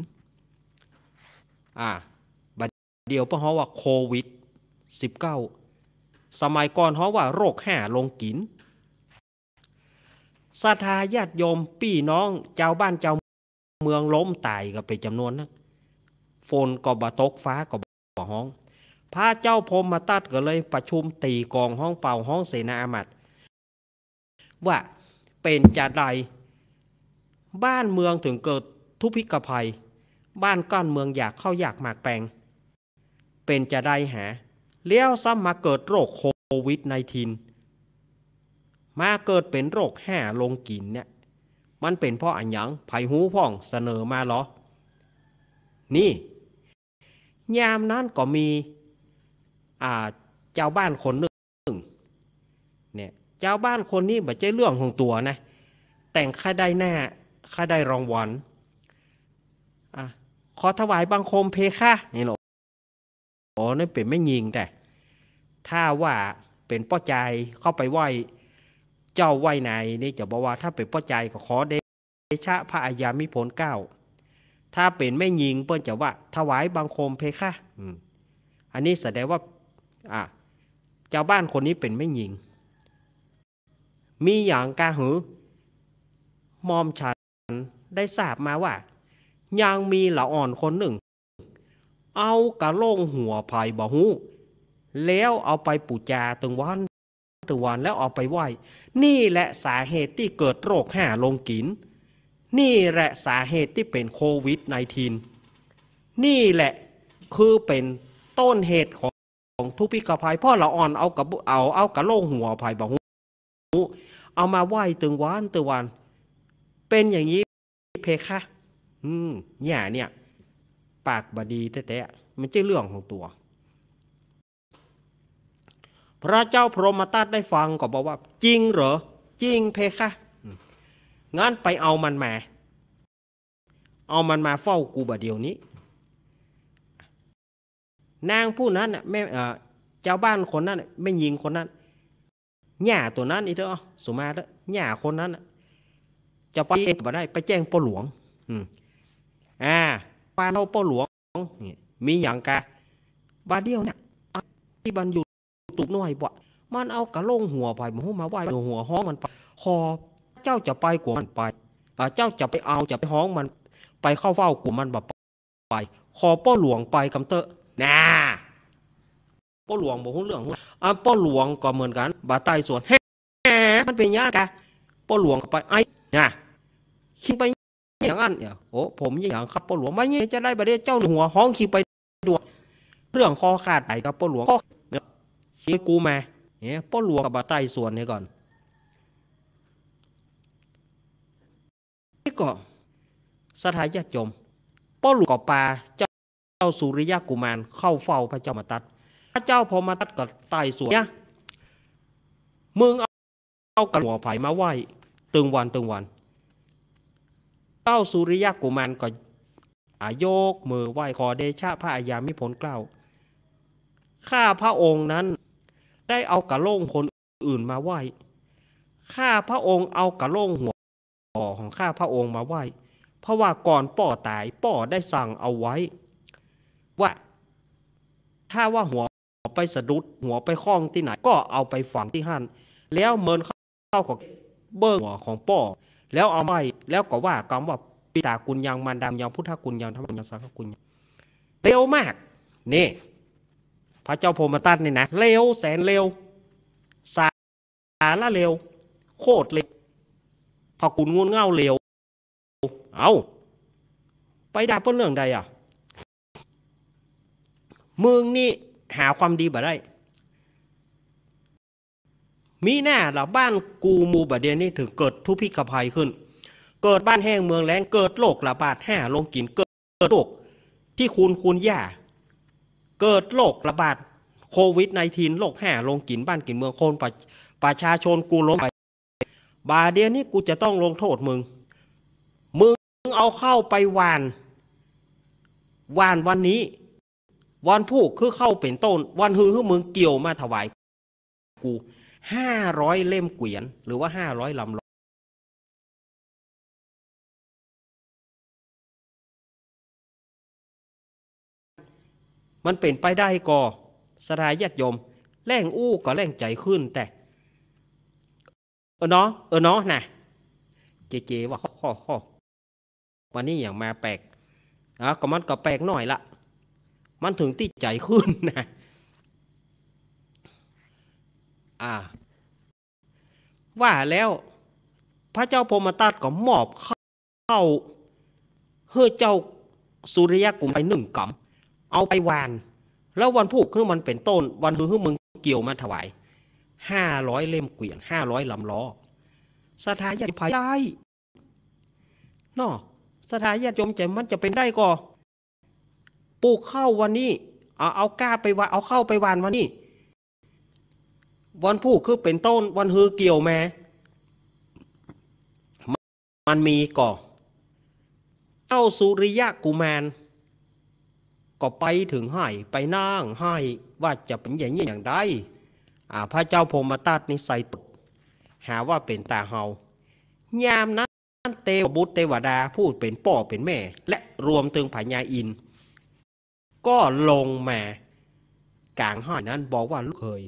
อ่าเดี๋ยวพาะฮาว่าโควิด19สมัยก่อนฮาว่าโรคห่าลงกินสาธาญาติโยมพี่น้องเจ้าบ้านเจ้าเมืองล้มตายก็เป็นจำนวนนะฝนก็บาตกฟ้าก็บาห้องพระเจ้าพรมมาตัดก็เลยประชุมตีกองห้องเป่าห้องเสนาอามัดว่าเป็นจะใดบ้านเมืองถึงเกิดทุพพิกภัย บ้านก้อนเมืองอยากเข้าอยากหมากแปลงเป็นจะได้หาเลี้ยวซ้ำมาเกิดโรคโควิด -19 มาเกิดเป็นโรคห้าลงกินเนี่ย มันเป็นเพราะอันยังไผหูพ่องเสนอมาหรอ นี่ ยามนั้นก็มีอ่าเจ้าบ้านคนหนึ่งเนี่ย เจ้าบ้านคนนี้บ่ใจเรื่องของตัวนะ แต่งค่าได้หน้าค่าได้รองวันอ่ะขอถวายบังคมเพคะนี่หรออ๋อ นี่เป็นไม่ยิงแต่ ถ้าว่าเป็นป้อใจเข้าไปไหวเจ้าไหวในนี่จะบอกว่า ถ้าเป็นป้อใจก็ขอเดชะพระอายามิผลเก้า ถ้าเป็นไม่ยิง เปิ้นจะว่าถวายบังคมเพคะอันนี้แสดงว่า อ่ะเจ้าบ้านคนนี้เป็นไม่ยิง มีอย่างกาหือมอมฉันได้ทราบมาว่า ยังมีเหล่าอ่อนคนหนึ่งเอากะโล่งหัวภายบ่หูแล้วเอาไปปูจาตึงวันตึงวันแล้วเอาไปไหว้นี่แหละสาเหตุที่เกิดโรคห่าลงกินนี่แหละสาเหตุที่เป็นโควิด -19 นี่แหละคือเป็นต้นเหตุของของทุพพิกภัยพ่อละอ่อนเอากระเอาเอากระโล่งหัวภายบ่หูเอามาไหว้ตึงวันตึงวัน เป็นอย่างนี้เพคะอืมเนี่ยเนี่ยปากบดีแท้ๆมันเจ้เรื่องของตัวพระเจ้าพรหมตาตได้ฟังก็บอกว่า จริงเหรอ จริงเพคะงั้นไปเอามันมาเอามันมาเฝ้ากูบาเดียวนี้ นางผู้นั้นน่แม่เจ้าบ้านคนนั้นไม่ยิงคนนั้นหญ่าตัวนั้นอีเด้อสุมาเถอะหญ่าคนนั้นจะไปเองมาได้ ไปแจ้งพ่อหลวง อืมอ่าปานเอาป้อหลวงมีอย่างกะบาเดียวเนี่ยที่บันอยู่ตุกน้อยบ่มันเอากระโลงหัวไปมันมาไหวหัวห้องมันไปคอเจ้าจะไปกว่มันไปเจ้าจะไปเอาจะไปห้องมัน ไปเข้าเฝ้ากลุ่มมันแบบไป ขอป้อหลวงไปกำเตอะนะป้อหลวงบอกหุ้นเรื่องหุ้นอ่ะป้อหลวงก็เหมือนกันบาใต้สวนแฮ่มันเป็นยากะป้อหลวงไป ไอ้นะึ้นไปอย่างนั้นเนี่ยโอ้ผมอย่างครับปหลวงไม่เงี้จะได้ประเดี๋ยวเจ้าหัวห้องขี่ไปด่วนเรื่องคอขาดไปกับปหลวงเนี่ยชี้กูมาเนี่ยปหลวงกับบาไตส่วนนี่ก่อนนี่ก็สถายะจมป้อหลวงกับปลาเจ้าสุริยะกุมารเข้าเฝ้า พระเจ้ามาตัดพระเจ้าพอมาตัดกับไต่สวนเนี่ยมึงเอาเอากระหัวไผ่มาไหว้ตึงวันตึงวันเต้าสุริยะกุมารก็อาโยกมือไหว้ขอเดชะพระอายามิผลเกล้า ข้าพระองค์นั้นได้เอากระโล่งคนอื่นมาไหว้ ข้าพระองค์เอากระโล่งหัวของข้าพระองค์มาไหว้ เพราะว่าก่อนป่อตายป่อได้สั่งเอาไว้ ว่า ถ้าว่าหัวไปสะดุดหัวไปคล้องที่ไหนก็เอาไปฝังที่หันแล้วเมินเข้าของเบิ้งหัวของป่อแล้วเอาไปแล้วก็ว่ากรว่า ปิตากุณยังมารดายังพุทธกุณยังธรรมยังสังฆกุณเร็วมาก นี่ พระเจ้าพรมตันนี่นะ เร็วแสนเร็ว สาละเร็ว โคตรเร็วพระกุณงวเง่าเร็วเอาไปด่าเพื่อเรื่องใดอ่ะมึงนี่หาความดีบ่ได้มีแน่หลอบ้านกูมูบะเดียนี่ถึงเกิดทุพพิกภัยขึ้น เกิดบ้านแห้งเมืองแล้งเกิดโรคระบาดแห่ลงกินเกิดโรคที่คูณคูณย่าเกิดโรคระบาดโควิดในทีนโรคแห่ลงกินบ้านกินเมืองคนประประชาชนกูล้มบาเดียนี่กูจะต้องลงโทษมึงมึงเอาเข้าไปวานวานวันนี้วันผูกคือเข้าเป็นต้น วันฮือคือมึงเกี่ยวมาถวายกูห้าร้อยเล่มเกวียนหรือว่าห้าร้อยลำลอมันเป็นไปได้ก่อสลายญาติโยม แรงอู้ก็แรงใจขึ้นแต่ เออเนาะเออเนาะนะเจเจว่าข้อข้อวันนี้อย่างมาแปลกอ่ะก็มันก็แปลกหน่อยละมันถึงที่ใจขึ้นนะอ่า ว่าแล้วพระเจ้าพมตัดก็มอบเข้าเฮ้เจ้าสุริยะกลุ่มไปหนึ่งกำ่อมเอาไปวาน แล้ววันพูกคือมันเป็นต้น วันคือือมึงเกี่ยวมาถวายห้าร้อยเล่มเกวียนห้าร้อยลำล้อสถาญาติภัยไ้นอสถาญาติยมใจมันจะเป็นได้ก่อปลูกเข้าวันนี้ เอาเอาก้าไปว่าเอาเข้าไปวานวันนี้วันผู้คือเป็นต้นวันฮือเกี่ยวแม่มันมีก่อ เจ้าสุริยะกุมารก็ไปถึงให้ไปนั่งให้ว่าจะเป็นอย่างนี้อย่างใดพระเจ้าพมตัดนิสัยตุหาว่าเป็นตาเฮา ยามนั้นเตวบุตรเทวดาพูดเป็นป่อเป็นแม่ และรวมถึงพญาอิน ก็ลงมากลางห้อยนั้นบอกว่าลูกเคย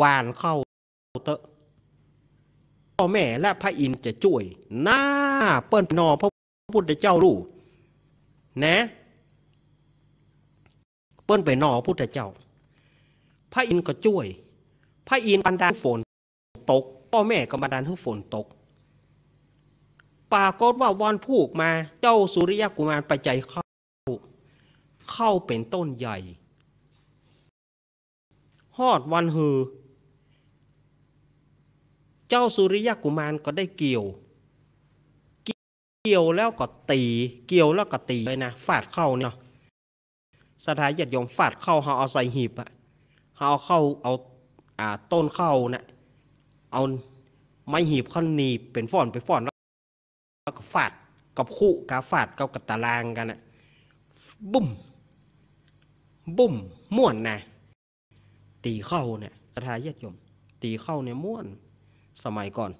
วานเข้าเตอะพ่อแม่และพระอินทร์จะช่วยหน้าเปิ้นนอพระพุทธเจ้ารู้นะ เปิ้นไปนอพุทธเจ้า พระอินทร์ก็ช่วย พระอินทร์บันดาลฝนตก พ่อแม่ก็บันดาลให้ฝนตกปรากฏว่าวอนผูกมา เจ้าสุริยกุมารไปใจเข้าเข้าเป็นต้นใหญ่หอดวันหือเจ้าสุริยกุมารก็ได้เกี่ยวเกี่ยวแล้วก็ตีเกี่ยวแล้วก็ตีเลยนะฟาดเข้าเนาะสถาญาติยมฟาดเข้าเขาเอาใส่หีบอะเขาเอาเข้า เอาอ่าต้นเข้านะ่ะเอาไม้หีบข้อนีเป็นฟ่อนไปฟ่อนแล้วก็ฟาดกับคู่กาฟาดกับกตารางกันนะบุ้มบุ้มม่วนนะตีเข้าเนี่ยสถาญาติยมตีเข้าเนี่ยม่วนสมัยก่อน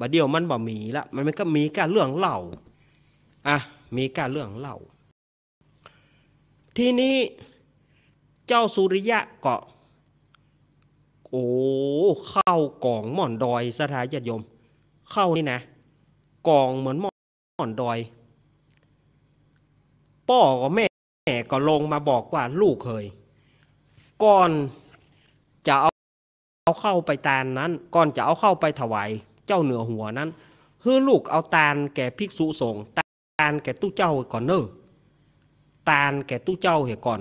บัดเดียวมันบ่มีละมันก็มีการเรื่องเล่า อ่ะ มีการเรื่องเล่า ทีนี้เจ้าสุริยะก็โอ้เข้ากล่องหม่อนดอยสถาญาติโยม เข้านี่นะ กล่องเหมือนหม่อนดอยพ่อกับแม่ก็ลงมาบอกว่าลูกเคยก่อนจะเอาเอาเข้าไปตานนั้นก่อนจะเอาเข้าไปถวายเจ้าเหนือหัวนั้นฮือลูกเอาตานแก่ภิกษุสงฆ์ตานแก่ตู้เจ้าก่อนเนอตานแก่ตู้เจ้าเหก่อน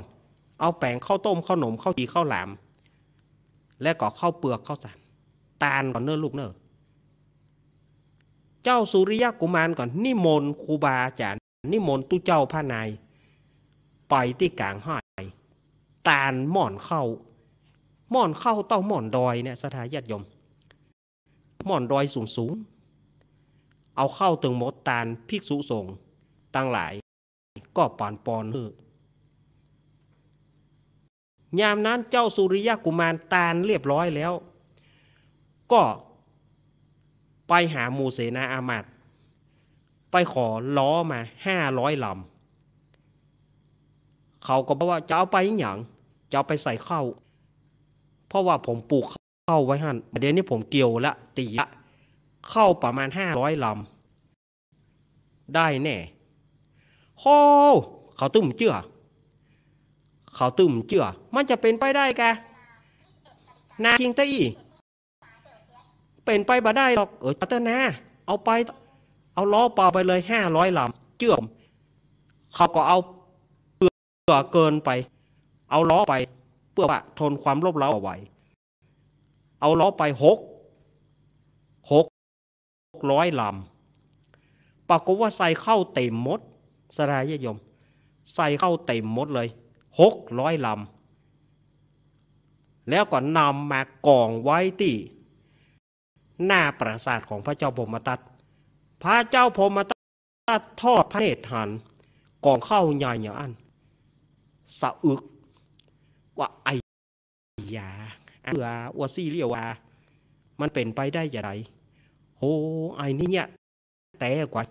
เอาแป้งข้าวต้มข้าวหนมข้าวจีข้าวหลาม และก็ข้าวเปลือกข้าวสารตานก่อนเนอลูกเนอเจ้าสุริยะกุมารก่อนนิมนต์ครูบาอาจารย์นิมนต์ตู้เจ้าผ้านายไปที่กลางห้อยตานหม่อนเข้าหม่อนเข้าเต้าหม่อนดอยเนี่ยสถาญาติยม หม่อนดอยสูงสูงเอาเข้าตึงมดตานภิกษุสงฆ์ตั้งหลายก็ปอนปอนเือยามนั้นเจ้าสุริยะกุมารตานเรียบร้อยแล้ว ก็ไปหาหมูเสนาอามาตไปขอล้อมาห้าร้อยลำ เขาก็บอกว่าจะเอาไปอย่างจะเอาไปใส่เข้าเพราะว่าผมปลูกเข้าไว้หันเดี๋ยวนี้ผมเกี่ยวละตีละเข้าประมาณห้าร้อยลำได้แน่โอ้เขาตุ้มเจือเขาตุ้มเจือมันจะเป็นไปได้กะนาคิงต้อเป็นไปบ่ได้หรอกเออตอร์นาเอาไปเอาล้อเปล่าไปเลยห้าร้อยลำเจือเขาก็เอาเปลือเกินไป เอาล้อไปพื่อว่าทนความโลภเล้าเอาไว้ เอาล้อไปหกหกร้อยลำ ปรากฏว่าใส่เข้าเต็มมดสลายยม ใส่เข้าเต็มมดเลยหกร้อยลำ แล้วก็นำมากองไว้ที่ หน้าปราสาทของพระเจ้าพมตัด พระเจ้าพมตัดทอดพระเนตรหันกองเข้าใหญ่ใหญ่อัน สะอึกว่าไอยาเอือววซี่เรียว่า มันเป็นไปได้อย่างไรโอ้ไอ้นี่เนี่ยแต่กว่า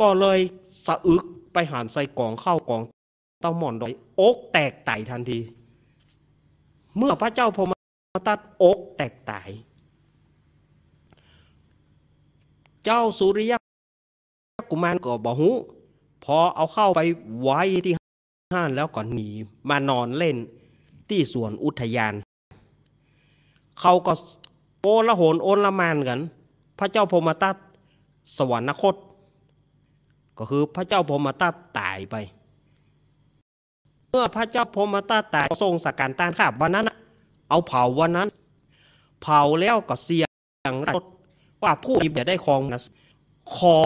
ก็เลยสะอึกไปหันใส่กล่องเข้ากล่องเต้าหมอนดอยอกแตกไตทันที เมื่อพระเจ้าพมาตัดอกแตกไตเจ้าสุริยะกุมารก็บกหูพอเอาเข้าไปไว้ที่ห้าแล้วก็หนีมานอนเล่นที่สวนอุทยาน เขาก็โกละโหนโอนละมานกันพระเจ้าพมตัดสวรรคต ก็คือพระเจ้าพมตัดตายไป เมื่อพระเจ้าพมตัดตายทรงสักการตานข้าวันนั้นเอาเผาวันนั้น เผาแล้วก็เสียงรว่าผู้จะได้ครองนะขอ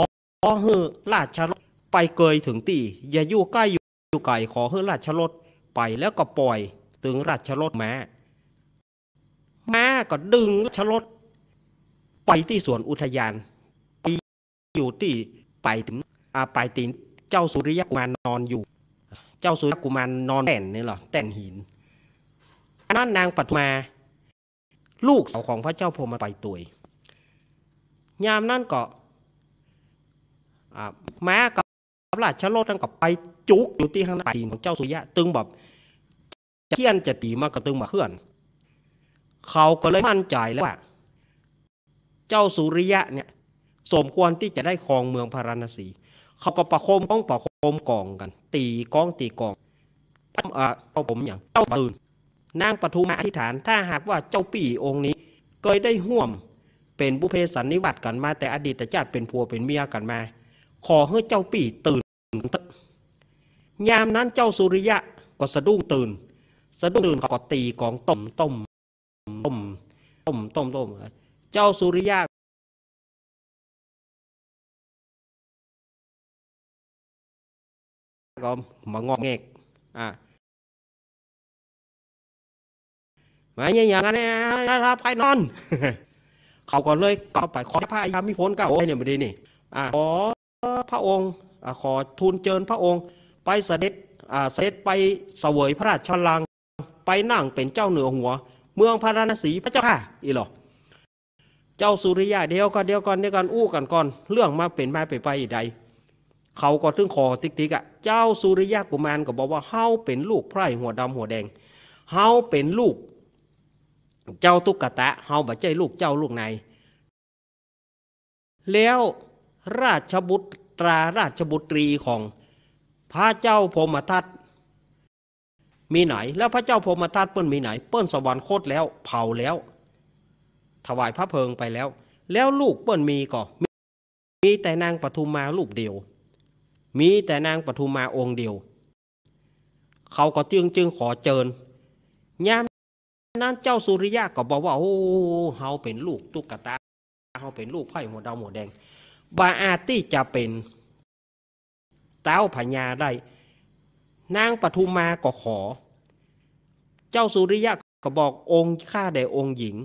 เฮือราชรถไปเกยถึงตีอย่าอยู่ใกล้อยู่อยู่ไก่ขอเฮืราชรถไปแล้วก็ปล่อยตึงราชรถแม่แม่ก็ดึงราชรถไปที่สวนอุทยานไปอยู่ที่ไปถึงอาไปตีนเจ้าสุริยกุมารนอนอยู่ เจ้าสุริยกุมารนอนแต่นนี่หรอแต่นหินนั่นนางปัทมา ลูกสาวของพระเจ้าพรมไปตุยยามนั่นก็แม่กับราชรถนั่นก็ไปจุกอยู่ที่ข้างในตีนของเจ้าสุยะตึงแบบเที่ยนจะตีมากกระตึงมาเพื่อน เขาก็เลยมั่นใจแล้วว่าเจ้าสุริยะเนี่ยสมควรที่จะได้ครองเมืองพาราณสี เขาก็ประโคมก้องประโคมกองกัน ตีก้องตีกองเอ่อเขาผมอย่างเจ้าตื่น นางปทุมาอธิษฐาน ถ้าหากว่าเจ้าปี่องค์นี้ เคยได้ห่วม เป็นบุเพสันนิบัตกันมา แต่อดีตชาติเป็นผัวเป็นเมียกันมา ขอให้เจ้าปี่ตื่นยามนั้นเจ้าสุริยะก็สะดุ้งตื่นสะดุ้งตื่นก็ตีของต้มต้มต้มต้มต้มต้มเจ้าสุริยะก็มางอกเงกอ่ะมาอย่างนั้นนะครับใครนอนเขาก็เลยก็ไปขอพระยามิพ้นก็โอ้ยเนี่ยม่ดีนี่อ่ะขอพระองค์ขอทูลเจิญพระองค์ไปเสด็จเสด็จไปเสวยพระราชลังไปนั่งเป็นเจ้าเหนือหัว เมืองพะราศีพระเจ้าค่ะ อีหรอเจ้าสุริยะเดียวก็เดียวกันเดียวกันอู้กันก่อนเรื่องมาเป็นมาไป ไปใดเขาก็ ถึงคอติ๊กติ๊กอ่ะเจ้าสุริยะกุมารก็บอกว่า เฮาเป็นลูกไพร่หัว ดำ หัวแดงเฮาเป็นลูกเจ้าตุ๊กตะเฮาบ่ใช่ลูกเจ้าลูกนหนแล้วราชบุตราราชบุตรีของพระเจ้าพมทัตมีไหน แล้วพระเจ้าพมทัตเปิ้นมีไหน เปิ้นสวรรคตแล้ว เผาแล้ว ถวายพระเพลิงไปแล้ว แล้วลูกเปิ้นมีก็มีแต่นางปทุมมาลูกเดียว มีแต่นางปทุมมาองค์เดียว เขาก็จึงจึงขอเจิญยามนั้นเจ้าสุริยะก็บอกว่าโอ้เฮาเป็นลูกตุ๊กตาเฮาเป็นลูกไพ่หัวดาวหัวแดงบาอาตี้จะเป็นเต้าพญาได้ นางปทุมมาก็ขอ เจ้าสุริยะก็บอกองค์ข้าแด่องค์หญิง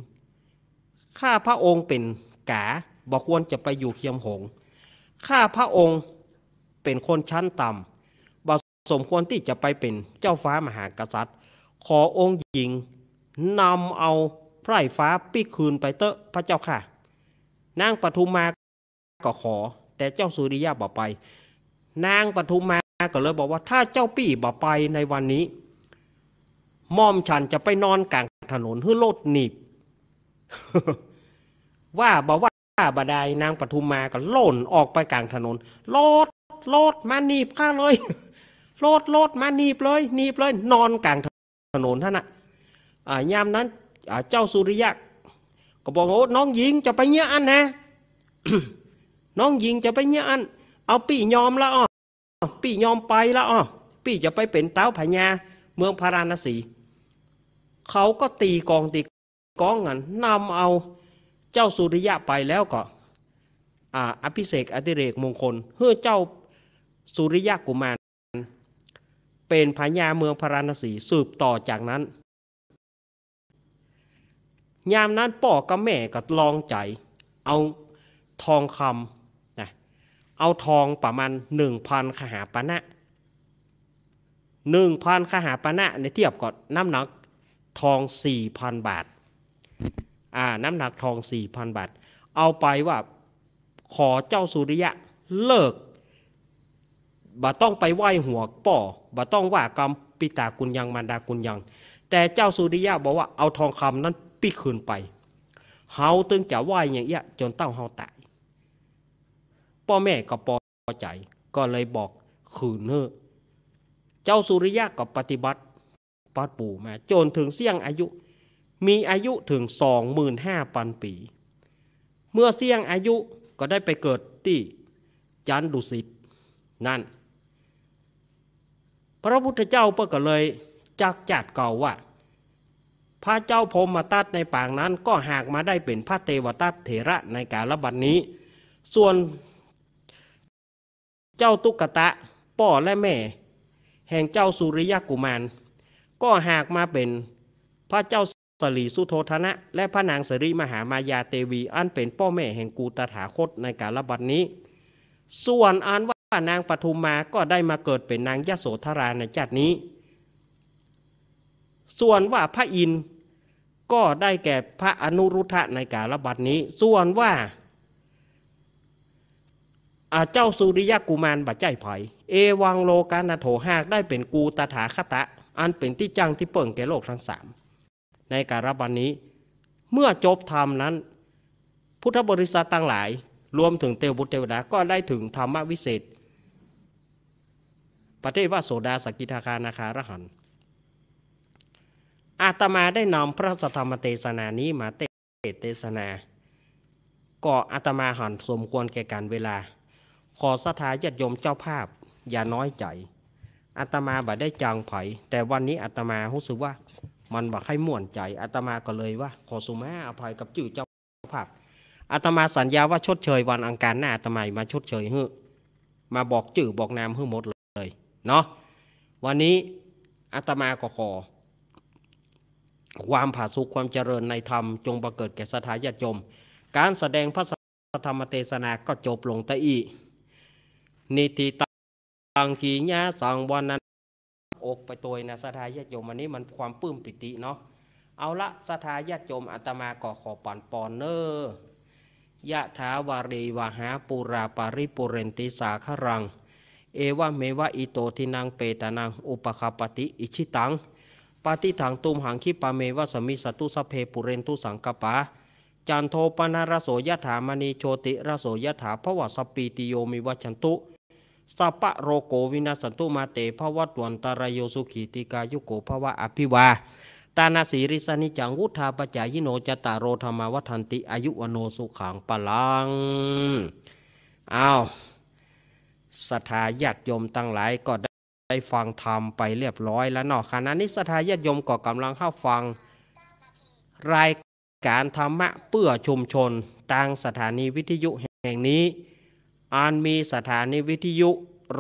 ข้าพระองค์เป็นกาบกควรจะไปอยู่เคียมหงข้าพระองค์เป็นคนชั้นต่ำบกสมควรที่จะไปเป็นเจ้าฟ้ามหากษัตริย์ ขอองค์หญิงนำเอาไพร่ฟ้า ปีคืนไปเตอะพระเจ้าค่ะ นางปทุมมาก็ขอแต่เจ้าสุริยะบอกไปนางปทุมมาก็เลยบอกว่าถ้าเจ้าปี่บ่ไปในวันนี้ม่อมฉันจะไปนอนกลางถนนเพื่อโลดหนีบ ว่าบอกว่าบดายนางปทุมมาก็โล่นออกไปกลางถนนโลดโลดมาหนีบข้าเลยโลดโลดมาหนีบเลยหนีบเลยนอนกลางถนนท่านอ่ะยามนั้นเจ้าสุริยะ ก็บอกโอ้น้องหญิงจะไปเงี้ยอันนะน้องหญิงจะไปเงี้ยอันเอาปี่ยอมละอ๋อปี่ยอมไปละอ๋อปี่จะไปเป็นเต้าพญาเมืองพาราณสี เขาก็ตีกองตีกองกันนำเอาเจ้าสุริยะไปแล้วก็อภิเษกอธิเรกมงคลเพื่อเจ้าสุริยะกุมารเป็นพญาเมืองพาราณสีสืบต่อจากนั้นยามนั้นป่อกับแม่ก็ลองใจเอาทองคำเอาทองประมาณหนึ่งพันขหาปณะหนึ่งพันขหาปณะ ในเทียบกับน้ำหนักทองสี่พันบาทอ่าน้ำหนักทองสี่พันบาท เอาไปว่าขอเจ้าสุริยะเลิกบ่ต้องไปไหว้หัวป่อบ่ต้องว่ากรรมปิตากุญยังมารดากุญยังแต่เจ้าสุริยะบอกว่าเอาทองคำนั้นปิคืนไปเฮาตึงจะไหว้อย่างเงี้ยจนเต้าเฮาตายพ่อแม่ก็พอใจก็เลยบอกขืนเนอเจ้าสุริยะก็ปฏิบัติปัดปู่มาจนถึงเสี่ยงอายุมีอายุถึงสองหมื่นห้าพันปี เมื่อเสี่ยงอายุก็ได้ไปเกิด ที่ จันดุสิตนั่น พระพุทธเจ้าเพื่อก็เลย จักจัดเก่าว่า พระเจ้าพรมมาตัดในปางนั้น ก็หากมาได้เป็นพระเทวตัดเถระในกาลบันนี้ ส่วนเจ้าตุกตะป่อและแม่ แห่งเจ้าสุริยกุมาร ก็หากมาเป็นพระเจ้าสรีสุโธธนะ และพระนางสรีมหามายาเตวี อันเป็นพ่อแม่แห่งกูตถาคตในกาลบัดนี้ ส่วนอันว่านางปทุมมาก็ได้มาเกิดเป็นนางยโสธราในชาตินี้ ส่วนว่าพระอินก็ได้แก่พระอนุรุทธะในกาลบัดนี้ส่วนว่าเจ้าสุริยกุมารบัจใจไผ่เอวังโลกาณโถหากได้เป็นกูตถาคตะ อันเป็นที่จังที่เปิ่งแก่โลกทั้งสามในการรับวันนี้เมื่อจบธรรมนั้นพุทธบริษัทต่างหลาย รวมถึงเตวบุตรเทวดา ก็ได้ถึงธรรมวิเศษประเทศว่าโสดาสกิทาคานาคารหันอาตมาได้นำพระธรรมเทศนานี้มาเตเทศนา ก็อาตมาหันสมควรแก่การเวลาขอสถาญาติโยมเจ้าภาพ อย่าน้อยใจอาตมาบ่ได้จางไผแต่วันนี้อาตมารู้สึกว่ามันบ่ให้ม่วนใจอาตมาก็เลยว่าขอสุมาอภัยกับจื่อเจ้าภาพอาตมาสัญญาว่าชดเชยวันอังคารหน้าอาตมามาชดเชยเฮ้มาบอกจื่อบอกนามเฮ้หมดเลยเนาะวันนี้อาตมาก็ขอ ความผาสุก ความเจริญในธรรมจงบังเกิดแก่สถาญาติโยมการแสดงพระธรรมเทศนาก็จบลงแต่อีนิติตังกีญาสังวันนั้นอกไปตัวนะสถาญาติโยมอันนี้มันความปื้มปิติเนาะ เอาละสถาญาติโยมอาตมาก่อขอปอนปอนเนอยะถาวารีวหาปูราปาริปุเรนติสาครัง เอวะเมวะอิโตทินังเปตานังอุปคาปติอิชิตังปฏิถังตุมหังคิปาเมวะสมิสตุสเพปุเรนตุสังกปาจันโทปนารโสยถามณีโชติรโสยถาพระวสปีติโยมิวัชันตุสัพะโรโกวินาสันตุมาเตภวะตวนตารโยสุขีติกายุโกภวะอภิวา ตานาสีริสนิจัง วุธาปจายโนจตารโรธรรมวัฒนติอายุวโนสุขังปลังอ้าวสัทาญาติโยมตั้งหลายก็ได้ฟังธรรมไปเรียบร้อยแล้วเนาะขณะนี้สถัทาญาติโยมก็กำลังเข้าฟัง รายการธรรมะเพื่อชุมชนทางสถานีวิทยุแห่งนี้อันมีสถานีวิทยุ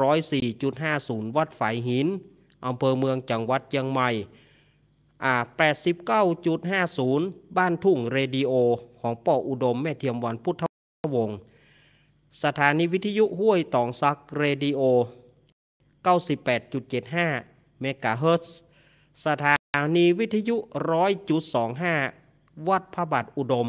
104.50 วัดฝ่ายหิน อำเภอเมืองจังหวัดเชียงใหม่89.50 บ้านทุ่งเรดิโอของป่ออุดมแม่เทียมวันพุทธวงศ์ สถานีวิทยุห้วยตองซักเรดิโอ 98.75เมกะเฮิรตซ์ สถานีวิทยุ 100.25 วัดพระบาทอุดม